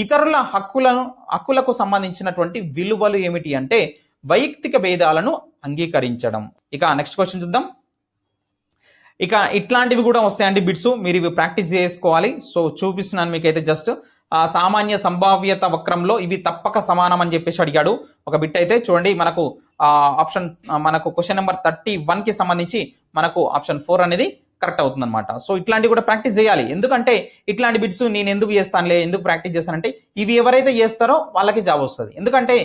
ఇతరుల హక్కులను హక్కులకు సంబంధించినటువంటి విలువలు ఏమిటి అంటే వైయక్తిక భేదాలను అంగీకరించడం ఇక నెక్స్ట్ క్వశ్చన్ చూద్దాం ఇక ఇట్లాంటివి కూడా వస్తాయండి బిట్స్ మీరు ఇవి ప్రాక్టీస్ చేసుకోవాలి సో చూపిస్తున్నాను మీకైతే జస్ట్ ఆ సామాన్య సంభావ్యత వక్రంలో ఇవి తప్పక సమానం అని చెప్పేసి అడిగాడు ఒక బిట్ అయితే చూడండి మనకు ఆప్షన్ మనకు క్వశ్చన్ నెంబర్ థర్టీ వన్కి సంబంధించి మనకు ఆప్షన్ ఫోర్ అనేది కరెక్ట్ అవుతుందన్నమాట సో ఇట్లాంటివి కూడా ప్రాక్టీస్ చేయాలి ఎందుకంటే ఇట్లాంటి బిట్స్ నేను ఎందుకు చేస్తానులే ఎందుకు ప్రాక్టీస్ చేస్తానంటే ఇవి ఎవరైతే చేస్తారో వాళ్ళకి జాబ్ వస్తుంది ఎందుకంటే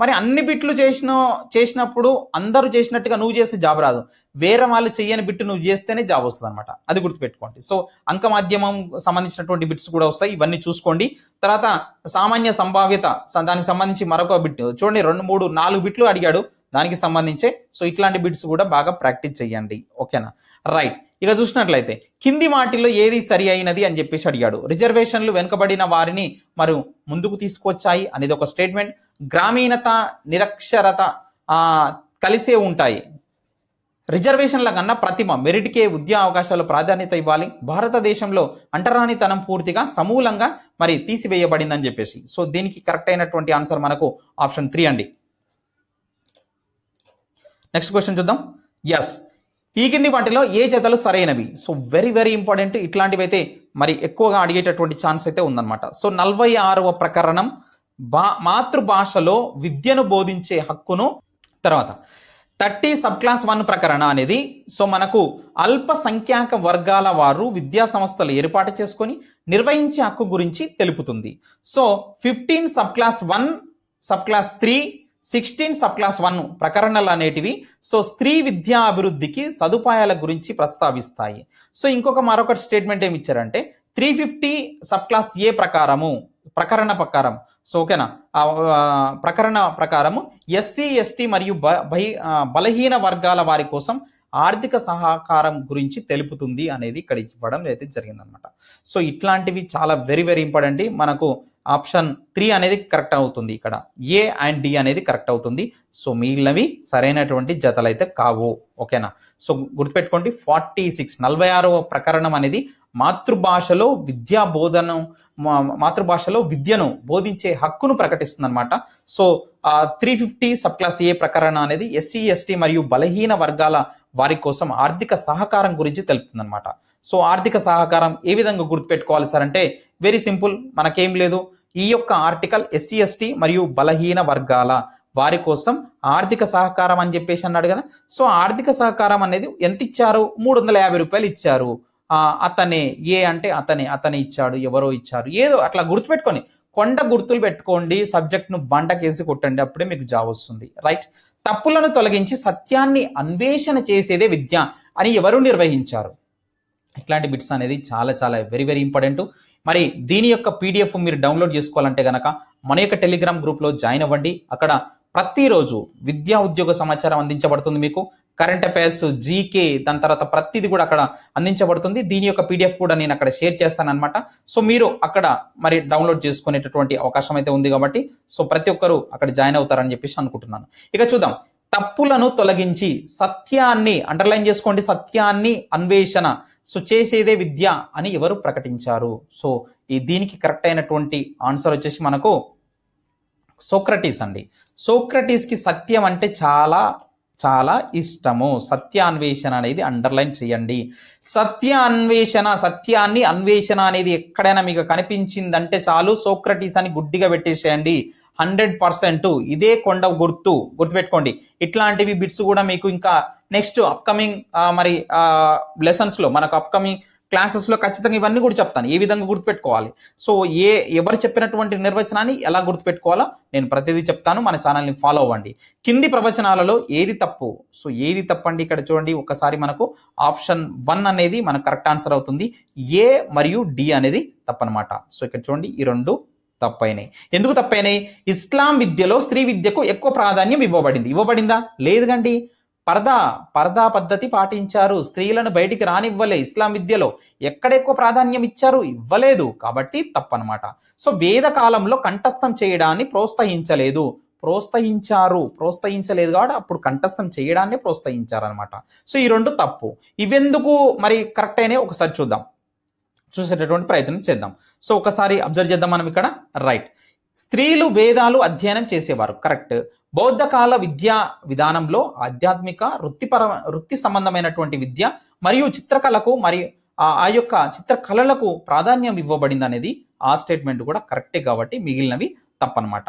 మరి అన్ని బిట్లు చేసిన చేసినప్పుడు అందరూ చేసినట్టుగా నువ్వు చేస్తే జాబ్ రాదు వేరే వాళ్ళు చేయని బిట్టు నువ్వు చేస్తేనే జాబ్ వస్తుంది అనమాట అది గుర్తుపెట్టుకోండి సో అంక మాధ్యమం సంబంధించినటువంటి బిట్స్ కూడా వస్తాయి ఇవన్నీ చూసుకోండి తర్వాత సామాన్య సంభావ్యత దానికి సంబంధించి మరొక బిట్ చూడండి రెండు మూడు నాలుగు బిట్లు అడిగాడు దానికి సంబంధించే సో ఇట్లాంటి బిట్స్ కూడా బాగా ప్రాక్టీస్ చేయండి ఓకేనా రైట్ ఇక చూసినట్లయితే కింది వాటిల్లో ఏది సరి అయినది అని చెప్పేసి అడిగాడు రిజర్వేషన్లు వెనుకబడిన వారిని మరి ముందుకు తీసుకొచ్చాయి అనేది ఒక స్టేట్మెంట్ గ్రామీణత నిరక్షరత కలిసే ఉంటాయి రిజర్వేషన్ల కన్నా ప్రతిమ మెరిట్కే ఉద్యోగ అవకాశాలు ప్రాధాన్యత ఇవ్వాలి భారతదేశంలో అంటరానితనం పూర్తిగా సమూలంగా మరి తీసివేయబడిందని చెప్పేసి సో దీనికి కరెక్ట్ అయినటువంటి ఆన్సర్ మనకు ఆప్షన్ త్రీ అండి నెక్స్ట్ క్వశ్చన్ చూద్దాం ఎస్ ఈ కింది వాటిలో ఏ జతలు సరైనవి సో వెరీ వెరీ ఇంపార్టెంట్ ఇట్లాంటివి అయితే మరి ఎక్కువగా అడిగేటటువంటి ఛాన్స్ అయితే ఉందన్నమాట సో నలభై ఆరవ ప్రకరణం బా మాతృభాషలో విద్యను బోధించే హక్కును తర్వాత థర్టీ సబ్ క్లాస్ వన్ ప్రకరణ అనేది సో మనకు అల్పసంఖ్యాక వర్గాల వారు విద్యా సంస్థలు ఏర్పాటు చేసుకొని నిర్వహించే హక్కు గురించి తెలుపుతుంది so fifteen sub class one sub clause three sixteen sub class one ప్రకరణలు అనేటివి సో స్త్రీ విద్యా అభివృద్ధికి సదుపాయాల గురించి ప్రస్తావిస్తాయి సో ఇంకొక మరొక స్టేట్మెంట్ ఏమి ఇచ్చారంటే three fifty sub clause A ప్రకారము ప్రకరణ ప్రకారం సో ఓకేనా ప్రకరణ ప్రకారము ఎస్సీ ఎస్టీ మరియు బలహీన వర్గాల వారి కోసం ఆర్థిక సహకారం గురించి తెలుపుతుంది అనేది ఇక్కడ ఇవ్వడం అయితే జరిగిందనమాట సో ఇట్లాంటివి చాలా వెరీ వెరీ ఇంపార్టెంట్ మనకు ఆప్షన్ త్రీ అనేది కరెక్ట్ అవుతుంది ఇక్కడ ఏ అండ్ డి అనేది కరెక్ట్ అవుతుంది సో మిగిలినవి సరైనటువంటి జతలు అయితే కావు ఓకేనా సో గుర్తుపెట్టుకోండి ఫార్టీ సిక్స్ నలభై ఆరవ ప్రకరణం అనేది మాతృభాషలో విద్యా బోధన మాతృభాషలో విద్యను బోధించే హక్కును అనమాట so three fifty sub clause A ప్రకరణ అనేది ఎస్సీ ఎస్టీ మరియు బలహీన వర్గాల వారి కోసం ఆర్థిక సహకారం గురించి అనమాట సో ఆర్థిక సహకారం ఏ విధంగా గుర్తుపెట్టుకోవాలి సార్ అంటే వెరీ సింపుల్ మనకేం లేదు ఈ యొక్క ఆర్టికల్ ఎస్సీ ఎస్టీ మరియు బలహీన వర్గాల వారి కోసం ఆర్థిక సహకారం అని చెప్పేసి అన్నాడు కదా సో ఆర్థిక సహకారం అనేది ఎంత ఇచ్చారు మూడు వందల యాభై రూపాయలు ఇచ్చారు అతనే ఏ అంటే అతనే అతనే ఇచ్చాడు ఎవరో ఇచ్చారు ఏదో అట్లా గుర్తుపెట్టుకొని కొండ గుర్తులు పెట్టుకోండి సబ్జెక్ట్ను బండకేసి కొట్టండి అప్పుడే మీకు జాబ్ వస్తుంది రైట్ తప్పులను తొలగించి సత్యాన్ని అన్వేషణ చేసేదే విద్య అని ఎవరు నిర్వహించారు ఇట్లాంటి బిట్స్ అనేది చాలా చాలా వెరీ వెరీ ఇంపార్టెంట్ మరి దీని యొక్క పీడిఎఫ్ మీరు డౌన్లోడ్ చేసుకోవాలంటే కనుక మన యొక్క టెలిగ్రామ్ గ్రూప్లో జాయిన్ అవ్వండి అక్కడ ప్రతిరోజు విద్యా ఉద్యోగ సమాచారం అందించబడుతుంది మీకు కరెంట్ అఫైర్స్ జీకే దాని తర్వాత ప్రతిదీ కూడా అక్కడ అందించబడుతుంది దీని యొక్క పీడిఎఫ్ కూడా నేను అక్కడ షేర్ చేస్తాను అనమాట సో మీరు అక్కడ మరి డౌన్లోడ్ చేసుకునేటటువంటి అవకాశం అయితే ఉంది కాబట్టి సో ప్రతి ఒక్కరూ అక్కడ జాయిన్ అవుతారని చెప్పేసి అనుకుంటున్నాను ఇక చూద్దాం తప్పులను తొలగించి సత్యాన్ని అండర్లైన్ చేసుకోండి సత్యాన్ని అన్వేషణ సో చేసేదే విద్య అని ఎవరు ప్రకటించారు సో ఈ దీనికి కరెక్ట్ అయినటువంటి ఆన్సర్ వచ్చేసి మనకు సోక్రటీస్ అండి సోక్రటీస్కి సత్యం అంటే చాలా చాలా ఇష్టము సత్యాన్వేషణ అనేది అండర్లైన్ చేయండి సత్య అన్వేషణ సత్యాన్ని అన్వేషణ అనేది ఎక్కడైనా మీకు కనిపించిందంటే చాలు సోక్రటీస్ అని గుడ్డిగా పెట్టేసేయండి హండ్రెడ్ పర్సెంట్ ఇదే కొండ గుర్తు గుర్తుపెట్టుకోండి ఇట్లాంటివి బిట్స్ కూడా మీకు ఇంకా నెక్స్ట్ అప్కమింగ్ మరి లెసన్స్లో మనకు అప్కమింగ్ క్లాసెస్లో ఖచ్చితంగా ఇవన్నీ కూడా చెప్తాను ఏ విధంగా గుర్తుపెట్టుకోవాలి సో ఏ ఎవరు చెప్పినటువంటి నిర్వచనాన్ని ఎలా గుర్తుపెట్టుకోవాలో నేను ప్రతిదీ చెప్తాను మన ఛానల్ని ఫాలో అవ్వండి కింది ప్రవచనాలలో ఏది తప్పు సో ఏది తప్పండి ఇక్కడ చూడండి ఒకసారి మనకు ఆప్షన్ వన్ అనేది మనకు కరెక్ట్ ఆన్సర్ అవుతుంది ఏ మరియు డి అనేది తప్పనమాట సో ఇక్కడ చూడండి ఈ రెండు తప్పైనాయి ఎందుకు తప్పైనాయి ఇస్లాం విద్యలో స్త్రీ విద్యకు ఎక్కువ ప్రాధాన్యం ఇవ్వబడింది ఇవ్వబడిందా లేదు కండి పరదా పరదా పద్ధతి పాటించారు స్త్రీలను బయటికి రానివ్వలే ఇస్లాం విద్యలో ఎక్కడెక్కువ ప్రాధాన్యం ఇచ్చారు ఇవ్వలేదు కాబట్టి తప్పనమాట సో వేద కాలంలో కంఠస్థం చేయడాన్ని ప్రోత్సహించలేదు ప్రోత్సహించారు ప్రోత్సహించలేదు కాబట్టి అప్పుడు కంఠస్థం చేయడాన్ని ప్రోత్సహించారనమాట సో ఈ రెండు తప్పు ఇవెందుకు మరి కరెక్ట్ అయినా ఒకసారి చూద్దాం చూసేటటువంటి ప్రయత్నం చేద్దాం సో ఒకసారి అబ్జర్వ్ చేద్దాం మనం ఇక్కడ రైట్ స్త్రీలు వేదాలు అధ్యయనం చేసేవారు కరెక్ట్ బౌద్ధకాల విద్యా విధానంలో ఆధ్యాత్మిక వృత్తిపర వృత్తి సంబంధమైనటువంటి విద్య మరియు చిత్రకళకు మరియు ఆ యొక్క చిత్రకళలకు ప్రాధాన్యం ఇవ్వబడింది అనేది ఆ స్టేట్మెంట్ కూడా కరెక్టే కాబట్టి మిగిలినవి తప్పనమాట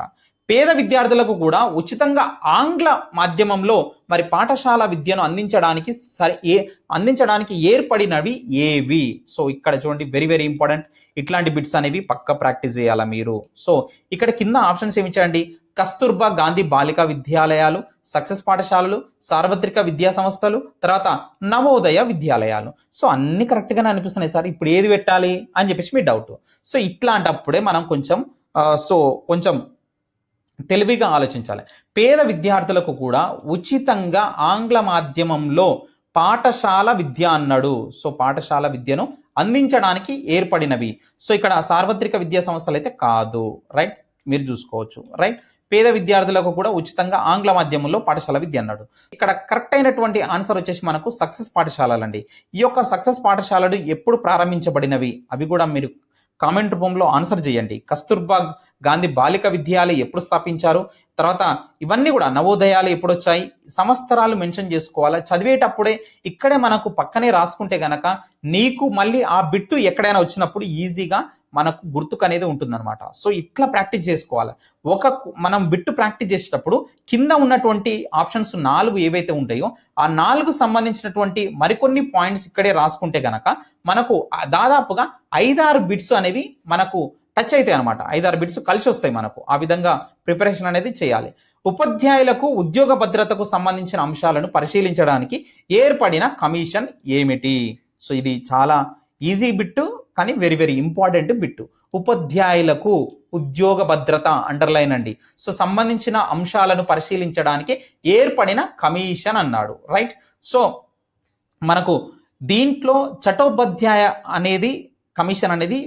పేద విద్యార్థులకు కూడా ఉచితంగా ఆంగ్ల మాధ్యమంలో మరి పాఠశాల విద్యను అందించడానికి సరి అందించడానికి ఏర్పడినవి ఏవి సో ఇక్కడ చూడండి వెరీ వెరీ ఇంపార్టెంట్ ఇట్లాంటి బిట్స్ అనేవి పక్క ప్రాక్టీస్ చేయాలా మీరు సో ఇక్కడ కింద ఆప్షన్స్ ఏమిచ్చారండి కస్తూర్బా గాంధీ బాలికా విద్యాలయాలు సక్సెస్ పాఠశాలలు సార్వత్రిక విద్యా సంస్థలు తర్వాత నవోదయ విద్యాలయాలు సో అన్ని కరెక్ట్గానే అనిపిస్తున్నాయి సార్ ఇప్పుడు ఏది పెట్టాలి అని చెప్పేసి మీ డౌట్ సో ఇట్లాంటప్పుడే మనం కొంచెం సో కొంచెం తెలివిగా ఆలోచించాలి పేద విద్యార్థులకు కూడా ఉచితంగా ఆంగ్ల మాధ్యమంలో పాఠశాల విద్య అన్నాడు సో పాఠశాల విద్యను అందించడానికి ఏర్పడినవి సో ఇక్కడ సార్వత్రిక విద్యా సంస్థలు అయితే కాదు రైట్ మీరు చూసుకోవచ్చు రైట్ పేద విద్యార్థులకు కూడా ఉచితంగా ఆంగ్ల మాధ్యమంలో పాఠశాల విద్య అన్నాడు ఇక్కడ కరెక్ట్ అయినటువంటి ఆన్సర్ వచ్చేసి మనకు సక్సెస్ పాఠశాలలండి ఈ యొక్క సక్సెస్ పాఠశాలలు ఎప్పుడు ప్రారంభించబడినవి అవి కూడా మీరు కామెంట్ రూపంలో ఆన్సర్ చేయండి కస్తూర్బా గాంధీ బాలిక విద్యాలయ ఎప్పుడు స్థాపించారు తర్వాత ఇవన్నీ కూడా నవోదయాలు ఎప్పుడు వచ్చాయి సంవత్సరాలు మెన్షన్ చేసుకోవాలి చదివేటప్పుడే ఇక్కడే మనకు పక్కనే రాసుకుంటే గనక నీకు మళ్ళీ ఆ బిట్టు ఎక్కడైనా వచ్చినప్పుడు ఈజీగా మనకు గుర్తుకు అనేది ఉంటుందన్నమాట సో ఇట్లా ప్రాక్టీస్ చేసుకోవాలి ఒక మనం బిట్టు ప్రాక్టీస్ చేసేటప్పుడు కింద ఉన్నటువంటి ఆప్షన్స్ నాలుగు ఏవైతే ఉంటాయో ఆ నాలుగు సంబంధించినటువంటి మరికొన్ని పాయింట్స్ ఇక్కడే రాసుకుంటే గనక మనకు దాదాపుగా ఐదారు బిట్స్ అనేవి మనకు టచ్ అవుతాయి అనమాట ఐదారు బిట్స్ కలిసి వస్తాయి మనకు ఆ విధంగా ప్రిపరేషన్ అనేది చేయాలి ఉపాధ్యాయులకు ఉద్యోగ భద్రతకు సంబంధించిన అంశాలను పరిశీలించడానికి ఏర్పడిన కమిషన్ ఏమిటి సో ఇది చాలా ఈజీ బిట్టు కానీ వెరీ వెరీ ఇంపార్టెంట్ బిట్టు ఉపాధ్యాయులకు ఉద్యోగ భద్రత అండర్లైన్ అండి సో సంబంధించిన అంశాలను పరిశీలించడానికి ఏర్పడిన కమిషన్ అన్నాడు రైట్ సో మనకు దీంట్లో చటోపాధ్యాయ అనేది కమిషన్ అనేది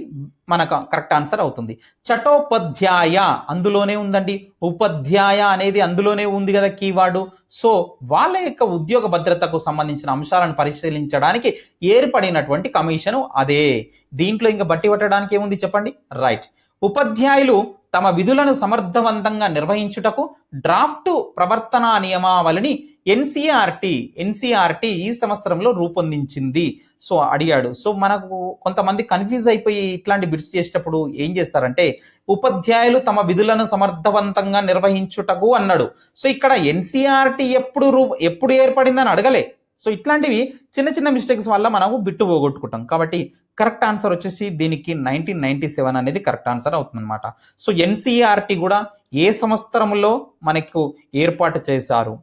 మనకు కరెక్ట్ ఆన్సర్ అవుతుంది చటోపాధ్యాయ అందులోనే ఉందండి ఉపాధ్యాయ అనేది అందులోనే ఉంది కదా కీవర్డు సో వాళ్ళ యొక్క ఉద్యోగ భద్రతకు సంబంధించిన అంశాలను పరిశీలించడానికి ఏర్పడినటువంటి కమిషను అదే దీంట్లో ఇంకా బట్టి పట్టడానికి ఏముంది చెప్పండి రైట్ ఉపాధ్యాయులు తమ విధులను సమర్థవంతంగా నిర్వహించుటకు డ్రాఫ్ట్ ప్రవర్తనా నియమావళిని ఎన్సీఆర్టీ ఎన్సీఆర్టీ ఈ సంవత్సరంలో రూపొందించింది సో అడిగాడు సో మనకు కొంతమంది కన్ఫ్యూజ్ అయిపోయి ఇట్లాంటి బిడ్స్ చేసేటప్పుడు ఏం చేస్తారంటే ఉపాధ్యాయులు తమ విధులను సమర్థవంతంగా నిర్వహించుటకు అన్నాడు సో ఇక్కడ ఎన్సీఆర్టీ ఎప్పుడు రూ ఎప్పుడు ఏర్పడిందని అడగలే సో ఇట్లాంటివి చిన్న చిన్న మిస్టేక్స్ వల్ల మనము బిట్టు పోగొట్టుకుంటాం కాబట్టి కరెక్ట్ ఆన్సర్ వచ్చేసి దీనికి నైన్టీన్ నైన్టీ సెవెన్ అనేది కరెక్ట్ ఆన్సర్ అవుతుందన్నమాట సో ఎన్సీఆర్టీ e కూడా ఏ సంవత్సరంలో మనకు ఏర్పాటు చేశారు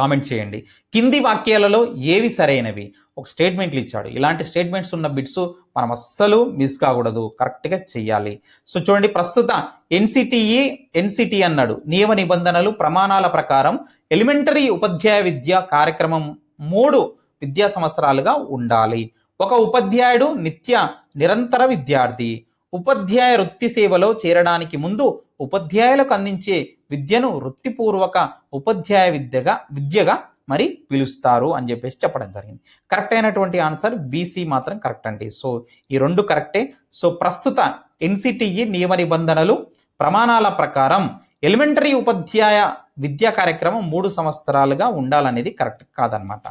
కామెంట్ చేయండి కింది వాక్యాలలో ఏవి సరైనవి ఒక స్టేట్మెంట్లు ఇచ్చాడు ఇలాంటి స్టేట్మెంట్స్ ఉన్న బిట్స్ మనం అస్సలు మిస్ కాకూడదు కరెక్ట్గా చేయాలి సో చూడండి ప్రస్తుత ఎన్సిటిఈ ఎన్సిటి e, e అన్నాడు నియమ నిబంధనలు ప్రమాణాల ప్రకారం ఎలిమెంటరీ ఉపాధ్యాయ విద్య కార్యక్రమం మూడు విద్యా సంవత్సరాలుగా ఉండాలి ఒక ఉపాధ్యాయుడు నిత్య నిరంతర విద్యార్థి ఉపాధ్యాయ వృత్తి సేవలో చేరడానికి ముందు ఉపాధ్యాయులకు అందించే విద్యను వృత్తిపూర్వక ఉపాధ్యాయ విద్యగా విద్యగా మరి పిలుస్తారు అని చెప్పేసి చెప్పడం జరిగింది కరెక్ట్ అయినటువంటి ఆన్సర్ బీసీ మాత్రం కరెక్ట్ అండి సో ఈ రెండు కరెక్టే సో ప్రస్తుత ఎన్సిటిఈ e నియమ నిబంధనలు ప్రమాణాల ప్రకారం ఎలిమెంటరీ ఉపాధ్యాయ విద్యా కార్యక్రమం మూడు సంవత్సరాలుగా ఉండాలనేది కరెక్ట్ కాదనమాట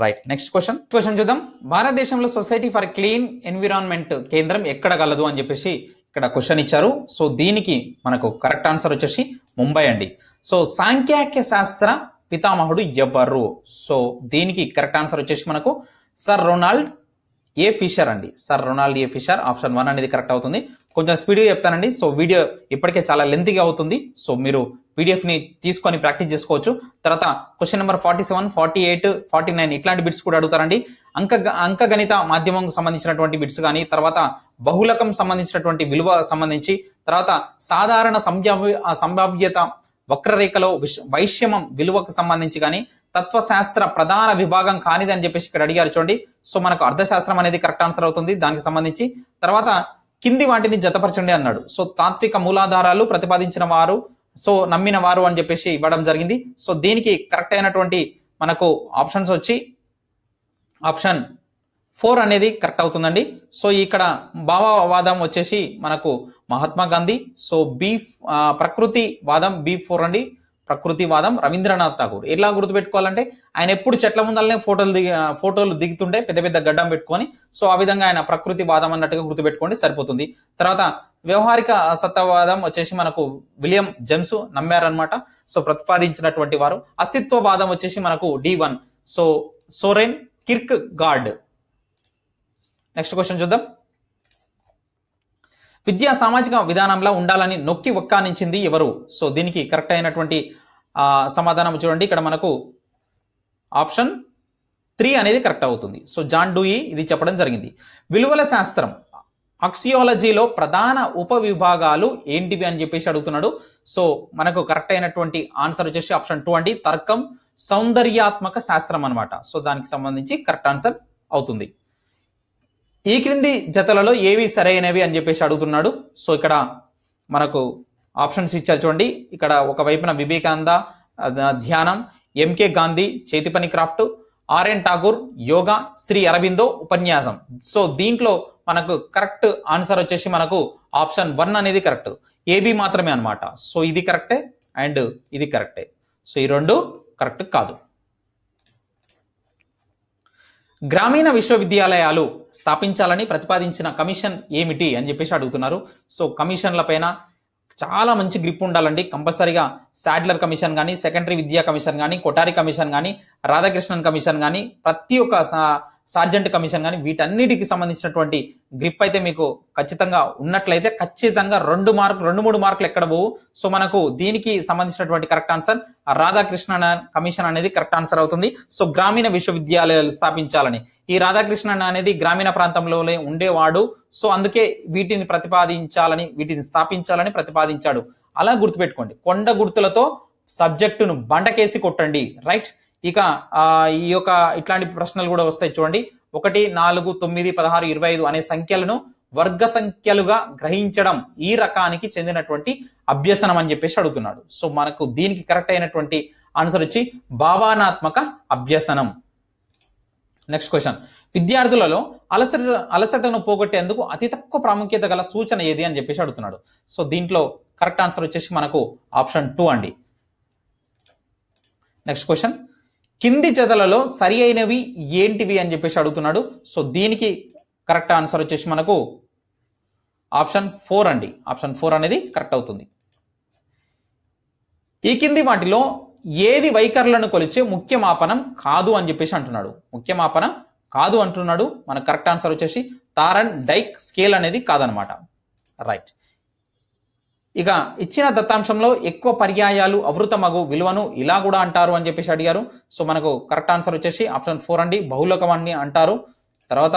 రైట్ నెక్స్ట్ క్వశ్చన్ క్వశ్చన్ చూద్దాం భారతదేశంలో సొసైటీ ఫర్ క్లీన్ ఎన్విరాన్మెంట్ కేంద్రం ఎక్కడ కలదు అని చెప్పేసి ఇక్కడ క్వశ్చన్ ఇచ్చారు సో దీనికి మనకు కరెక్ట్ ఆన్సర్ వచ్చేసి ముంబై అండి సో సాంఖ్యాక్య శాస్త్ర పితామహుడు ఎవరు సో దీనికి కరెక్ట్ ఆన్సర్ వచ్చేసి మనకు సర్ రొనాల్డ్ ఏ ఫిషర్ అండి sir Ronald A Fisher option one అనేది కరెక్ట్ అవుతుంది కొంచెం స్పీడ్గా చెప్తానండి సో వీడియో ఇప్పటికే చాలా లెంతీగా అవుతుంది సో మీరు పీడిఎఫ్ని తీసుకొని ప్రాక్టీస్ చేసుకోవచ్చు తర్వాత question number forty seven forty eight forty nine ఇట్లాంటి బిట్స్ కూడా అడుగుతారండి అంక అంకగణిత మాధ్యమంకు సంబంధించినటువంటి బిట్స్ కానీ తర్వాత బహుళకం సంబంధించినటువంటి విలువ సంబంధించి తర్వాత సాధారణ సంభావ్య సంభావ్యత వక్రరేఖలో విష వైశ్యమం విలువకు సంబంధించి కానీ తత్వశాస్త్ర ప్రధాన విభాగం కానిది అని చెప్పేసి ఇక్కడ అడిగారు చూడండి సో మనకు అర్థశాస్త్రం అనేది కరెక్ట్ ఆన్సర్ అవుతుంది దానికి సంబంధించి తర్వాత కింది వాటిని జతపరచండి అన్నాడు సో తాత్విక మూలాధారాలు ప్రతిపాదించిన వారు సో నమ్మిన వారు అని చెప్పేసి ఇవ్వడం జరిగింది సో దీనికి కరెక్ట్ అయినటువంటి మనకు ఆప్షన్స్ వచ్చి ఆప్షన్ ఫోర్ అనేది కరెక్ట్ అవుతుందండి సో ఇక్కడ భావవాదం వచ్చేసి మనకు మహాత్మా గాంధీ సో బి ప్రకృతి వాదం బి ఫోర్ అండి ప్రకృతి వాదం రవీంద్రనాథ్ ఠాగూర్ ఎలా గుర్తుపెట్టుకోవాలంటే ఆయన ఎప్పుడు చెట్ల ముందలనే ఫోటోలు దిగి ఫోటోలు దిగుతుంటే పెద్ద పెద్ద గడ్డం పెట్టుకొని సో ఆ విధంగా ఆయన ప్రకృతి వాదం అన్నట్టుగా గుర్తుపెట్టుకోండి సరిపోతుంది తర్వాత వ్యవహారిక సత్తావాదం వచ్చేసి మనకు విలియం జెమ్స్ నమ్మారనమాట సో ప్రతిపాదించినటువంటి వారు అస్తిత్వవాదం వచ్చేసి మనకు D one so Soren Kierkegaard next question చూద్దాం విద్యా సామాజిక విధానంలో ఉండాలని నొక్కి ఒక్కానించింది ఎవరు సో దీనికి కరెక్ట్ అయినటువంటి సమాధానం చూడండి ఇక్కడ మనకు ఆప్షన్ త్రీ అనేది కరెక్ట్ అవుతుంది సో జాన్ డూయి ఇది చెప్పడం జరిగింది విలువల శాస్త్రం అక్సియాలజీలో ప్రధాన ఉపవిభాగాలు ఏంటివి అని చెప్పేసి అడుగుతున్నాడు సో మనకు కరెక్ట్ అయినటువంటి ఆన్సర్ వచ్చేసి ఆప్షన్ టూ అండి తర్కం సౌందర్యాత్మక శాస్త్రం అనమాట సో దానికి సంబంధించి కరెక్ట్ ఆన్సర్ అవుతుంది ఈ క్రింది జతలలో ఏవి సరైనవి అని చెప్పేసి అడుగుతున్నాడు సో ఇక్కడ మనకు ఆప్షన్స్ ఇచ్చారు చూడండి ఇక్కడ ఒకవైపున వివేకానంద ధ్యానం ఎంకే గాంధీ చేతి పని క్రాఫ్ట్ ఆర్ఎన్ ఠాగూర్ యోగా శ్రీ అరవిందో ఉపన్యాసం సో దీంట్లో మనకు కరెక్ట్ ఆన్సర్ వచ్చేసి మనకు ఆప్షన్ వన్ అనేది కరెక్ట్ ఏబి మాత్రమే అనమాట సో ఇది కరెక్టే అండ్ ఇది కరెక్టే సో ఈ రెండు కరెక్ట్ కాదు గ్రామీణ విశ్వవిద్యాలయాలు స్థాపించాలని ప్రతిపాదించిన కమిషన్ ఏమిటి అని చెప్పేసి అడుగుతున్నారు సో కమిషన్లపైన చాలా మంచి గ్రిప్ ఉండాలండి కంపల్సరీగా శాడ్లర్ కమిషన్ కానీ సెకండరీ విద్యా కమిషన్ కానీ కొటారి కమిషన్ కానీ రాధాకృష్ణన్ కమిషన్ కానీ ప్రతి ఒక్క సార్జెంట్ కమిషన్ కానీ వీటన్నిటికి సంబంధించినటువంటి గ్రిప్ అయితే మీకు ఖచ్చితంగా ఉన్నట్లయితే ఖచ్చితంగా రెండు మార్కులు రెండు మూడు మార్కులు ఎక్కడ పోవు సో మనకు దీనికి సంబంధించినటువంటి కరెక్ట్ ఆన్సర్ రాధాకృష్ణ కమిషన్ అనేది కరెక్ట్ ఆన్సర్ అవుతుంది సో గ్రామీణ విశ్వవిద్యాలయాలు స్థాపించాలని ఈ రాధాకృష్ణ అనేది గ్రామీణ ప్రాంతంలోనే ఉండేవాడు సో అందుకే వీటిని ప్రతిపాదించాలని వీటిని స్థాపించాలని ప్రతిపాదించాడు అలా గుర్తుపెట్టుకోండి కొండ గుర్తులతో సబ్జెక్టును బండకేసి కొట్టండి రైట్ ఇక ఈ యొక్క ఇట్లాంటి ప్రశ్నలు కూడా వస్తాయి చూడండి ఒకటి నాలుగు తొమ్మిది పదహారు ఇరవై ఐదు అనే సంఖ్యలను వర్గ సంఖ్యలుగా గ్రహించడం ఈ రకానికి చెందినటువంటి అభ్యసనం అని చెప్పేసి అడుగుతున్నాడు సో మనకు దీనికి కరెక్ట్ అయినటువంటి ఆన్సర్ వచ్చి భావనాత్మక అభ్యసనం నెక్స్ట్ క్వశ్చన్ విద్యార్థులలో అలసట అలసటను పోగొట్టేందుకు అతి తక్కువ ప్రాముఖ్యత గల సూచన ఏది అని చెప్పేసి అడుగుతున్నాడు సో దీంట్లో కరెక్ట్ ఆన్సర్ వచ్చేసి మనకు ఆప్షన్ టూ అండి నెక్స్ట్ క్వశ్చన్ కింది జతలలో సరి అయినవి ఏంటివి అని చెప్పేసి అడుగుతున్నాడు సో దీనికి కరెక్ట్ ఆన్సర్ వచ్చేసి మనకు ఆప్షన్ ఫోర్ అండి ఆప్షన్ ఫోర్ అనేది కరెక్ట్ అవుతుంది ఈ కింది వాటిలో ఏది వైఖరులను కొలిచే ముఖ్య మాపనం కాదు అని చెప్పేసి అంటున్నాడు ముఖ్య మాపనం కాదు అంటున్నాడు మన కరెక్ట్ ఆన్సర్ వచ్చేసి తారన్ డైక్ స్కేల్ అనేది కాదనమాట రైట్ ఇక ఇచ్చిన దత్తాంశంలో ఎక్కువ పర్యాయాలు అవృతమగు విలువను ఇలా కూడా అంటారు అని చెప్పేసి అడిగారు సో మనకు కరెక్ట్ ఆన్సర్ వచ్చేసి ఆప్షన్ ఫోర్ అండి బహుళకమాన్ని అంటారు తర్వాత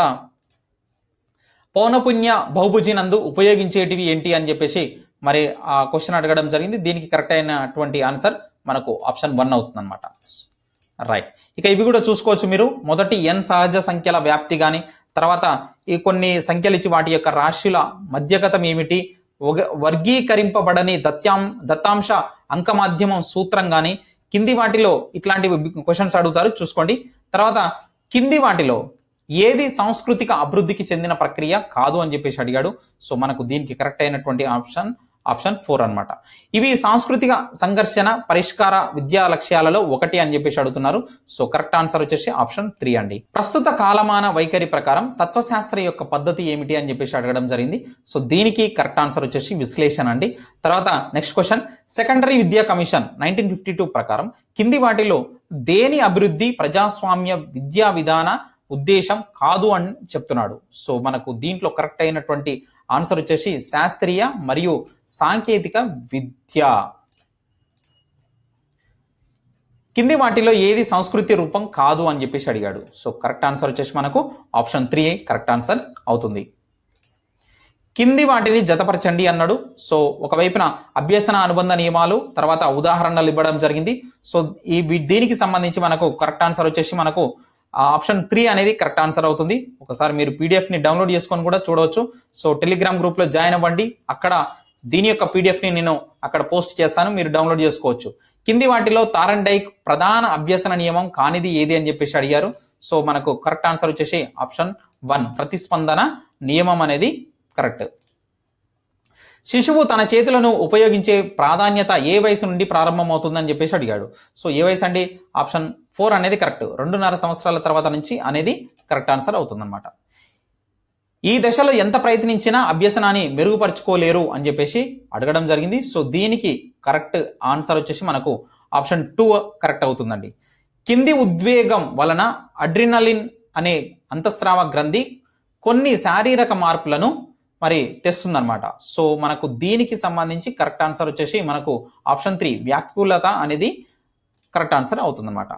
పౌనపుణ్య నందు ఉపయోగించేటివి ఏంటి అని చెప్పేసి మరి ఆ క్వశ్చన్ అడగడం జరిగింది దీనికి కరెక్ట్ అయినటువంటి ఆన్సర్ మనకు ఆప్షన్ వన్ అవుతుంది అనమాట రైట్ ఇక ఇవి కూడా చూసుకోవచ్చు మీరు మొదటి ఎన్ సహజ సంఖ్యల వ్యాప్తి కానీ తర్వాత ఈ కొన్ని సంఖ్యలు ఇచ్చి వాటి యొక్క రాశుల మధ్యగతం ఏమిటి వర్గీకరింపబడని దత్యాం దత్తాంశ అంక మాధ్యమం సూత్రం కానీ కింది వాటిలో ఇట్లాంటివి క్వశ్చన్స్ అడుగుతారు చూసుకోండి తర్వాత కింది వాటిలో ఏది సాంస్కృతిక అభివృద్ధికి చెందిన ప్రక్రియ కాదు అని చెప్పేసి అడిగాడు సో మనకు దీనికి కరెక్ట్ అయినటువంటి ఆప్షన్ ఆప్షన్ ఫోర్ అనమాట ఇవి సాంస్కృతిక సంఘర్షణ పరిష్కార విద్యా లక్ష్యాలలో ఒకటి అని చెప్పేసి అడుగుతున్నారు సో కరెక్ట్ ఆన్సర్ వచ్చేసి ఆప్షన్ త్రీ అండి ప్రస్తుత కాలమాన వైఖరి ప్రకారం తత్వశాస్త్ర యొక్క పద్ధతి ఏమిటి అని చెప్పేసి అడగడం జరిగింది సో దీనికి కరెక్ట్ ఆన్సర్ వచ్చేసి విశ్లేషణ అండి తర్వాత నెక్స్ట్ క్వశ్చన్ సెకండరీ విద్యా కమిషన్ నైన్టీన్ ఫిఫ్టీ టూ ప్రకారం కింది వాటిలో దేని అభివృద్ధి ప్రజాస్వామ్య విద్యా విధాన ఉద్దేశం కాదు అని చెప్తున్నాడు సో మనకు దీంట్లో కరెక్ట్ అయినటువంటి ఆన్సర్ వచ్చేసి శాస్త్రీయ మరియు సాంకేతిక విద్య కింది వాటిలో ఏది సంస్కృతి రూపం కాదు అని చెప్పేసి అడిగాడు సో కరెక్ట్ ఆన్సర్ వచ్చేసి మనకు ఆప్షన్ త్రీ కరెక్ట్ ఆన్సర్ అవుతుంది కింది వాటిని జతపరచండి అన్నాడు సో ఒకవైపున అభ్యసన అనుబంధ నియమాలు తర్వాత ఉదాహరణలు ఇవ్వడం జరిగింది సో ఈ దీనికి సంబంధించి మనకు కరెక్ట్ ఆన్సర్ వచ్చేసి మనకు ఆప్షన్ త్రీ అనేది కరెక్ట్ ఆన్సర్ అవుతుంది ఒకసారి మీరు పీడిఎఫ్ని డౌన్లోడ్ చేసుకొని కూడా చూడవచ్చు సో టెలిగ్రామ్ గ్రూప్లో జాయిన్ అవ్వండి అక్కడ దీని యొక్క పీడిఎఫ్ని నేను అక్కడ పోస్ట్ చేస్తాను మీరు డౌన్లోడ్ చేసుకోవచ్చు కింది వాటిలో తారన్ డైక్ ప్రధాన అభ్యసన నియమం కానిది ఏది అని చెప్పేసి అడిగారు సో మనకు కరెక్ట్ ఆన్సర్ వచ్చేసి ఆప్షన్ వన్ ప్రతిస్పందన నియమం అనేది కరెక్ట్ శిశువు తన చేతులను ఉపయోగించే ప్రాధాన్యత ఏ వయసు నుండి ప్రారంభమవుతుందని చెప్పేసి అడిగాడు సో ఏ వయసు అండి ఆప్షన్ ఫోర్ అనేది కరెక్ట్ రెండున్నర సంవత్సరాల తర్వాత నుంచి అనేది కరెక్ట్ ఆన్సర్ అవుతుందన్నమాట ఈ దశలో ఎంత ప్రయత్నించినా అభ్యసనాన్ని మెరుగుపరుచుకోలేరు అని చెప్పేసి అడగడం జరిగింది సో దీనికి కరెక్ట్ ఆన్సర్ వచ్చేసి మనకు ఆప్షన్ టూ కరెక్ట్ అవుతుందండి కింది ఉద్వేగం వలన అడ్రినలిన్ అనే అంతఃస్రావ గ్రంథి కొన్ని శారీరక మార్పులను మరి తెస్తుందనమాట సో మనకు దీనికి సంబంధించి కరెక్ట్ ఆన్సర్ వచ్చేసి మనకు ఆప్షన్ త్రీ వ్యాకులత అనేది కరెక్ట్ ఆన్సర్ అవుతుందన్నమాట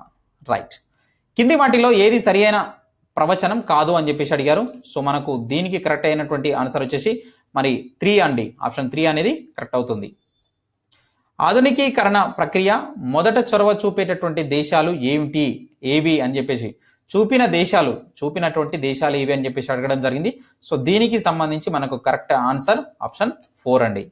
రైట్ కింది వాటిలో ఏది సరి అయిన ప్రవచనం కాదు అని చెప్పేసి అడిగారు సో మనకు దీనికి కరెక్ట్ అయినటువంటి ఆన్సర్ వచ్చేసి మరి త్రీ అండి ఆప్షన్ త్రీ అనేది కరెక్ట్ అవుతుంది ఆధునికీకరణ ప్రక్రియ మొదట చొరవ చూపేటటువంటి దేశాలు ఏమిటి ఏవి అని చెప్పేసి చూపిన దేశాలు చూపినటువంటి దేశాలు ఇవి అని చెప్పేసి అడగడం జరిగింది సో దీనికి సంబంధించి మనకు కరెక్ట్ ఆన్సర్ ఆప్షన్ ఫోర్ అండి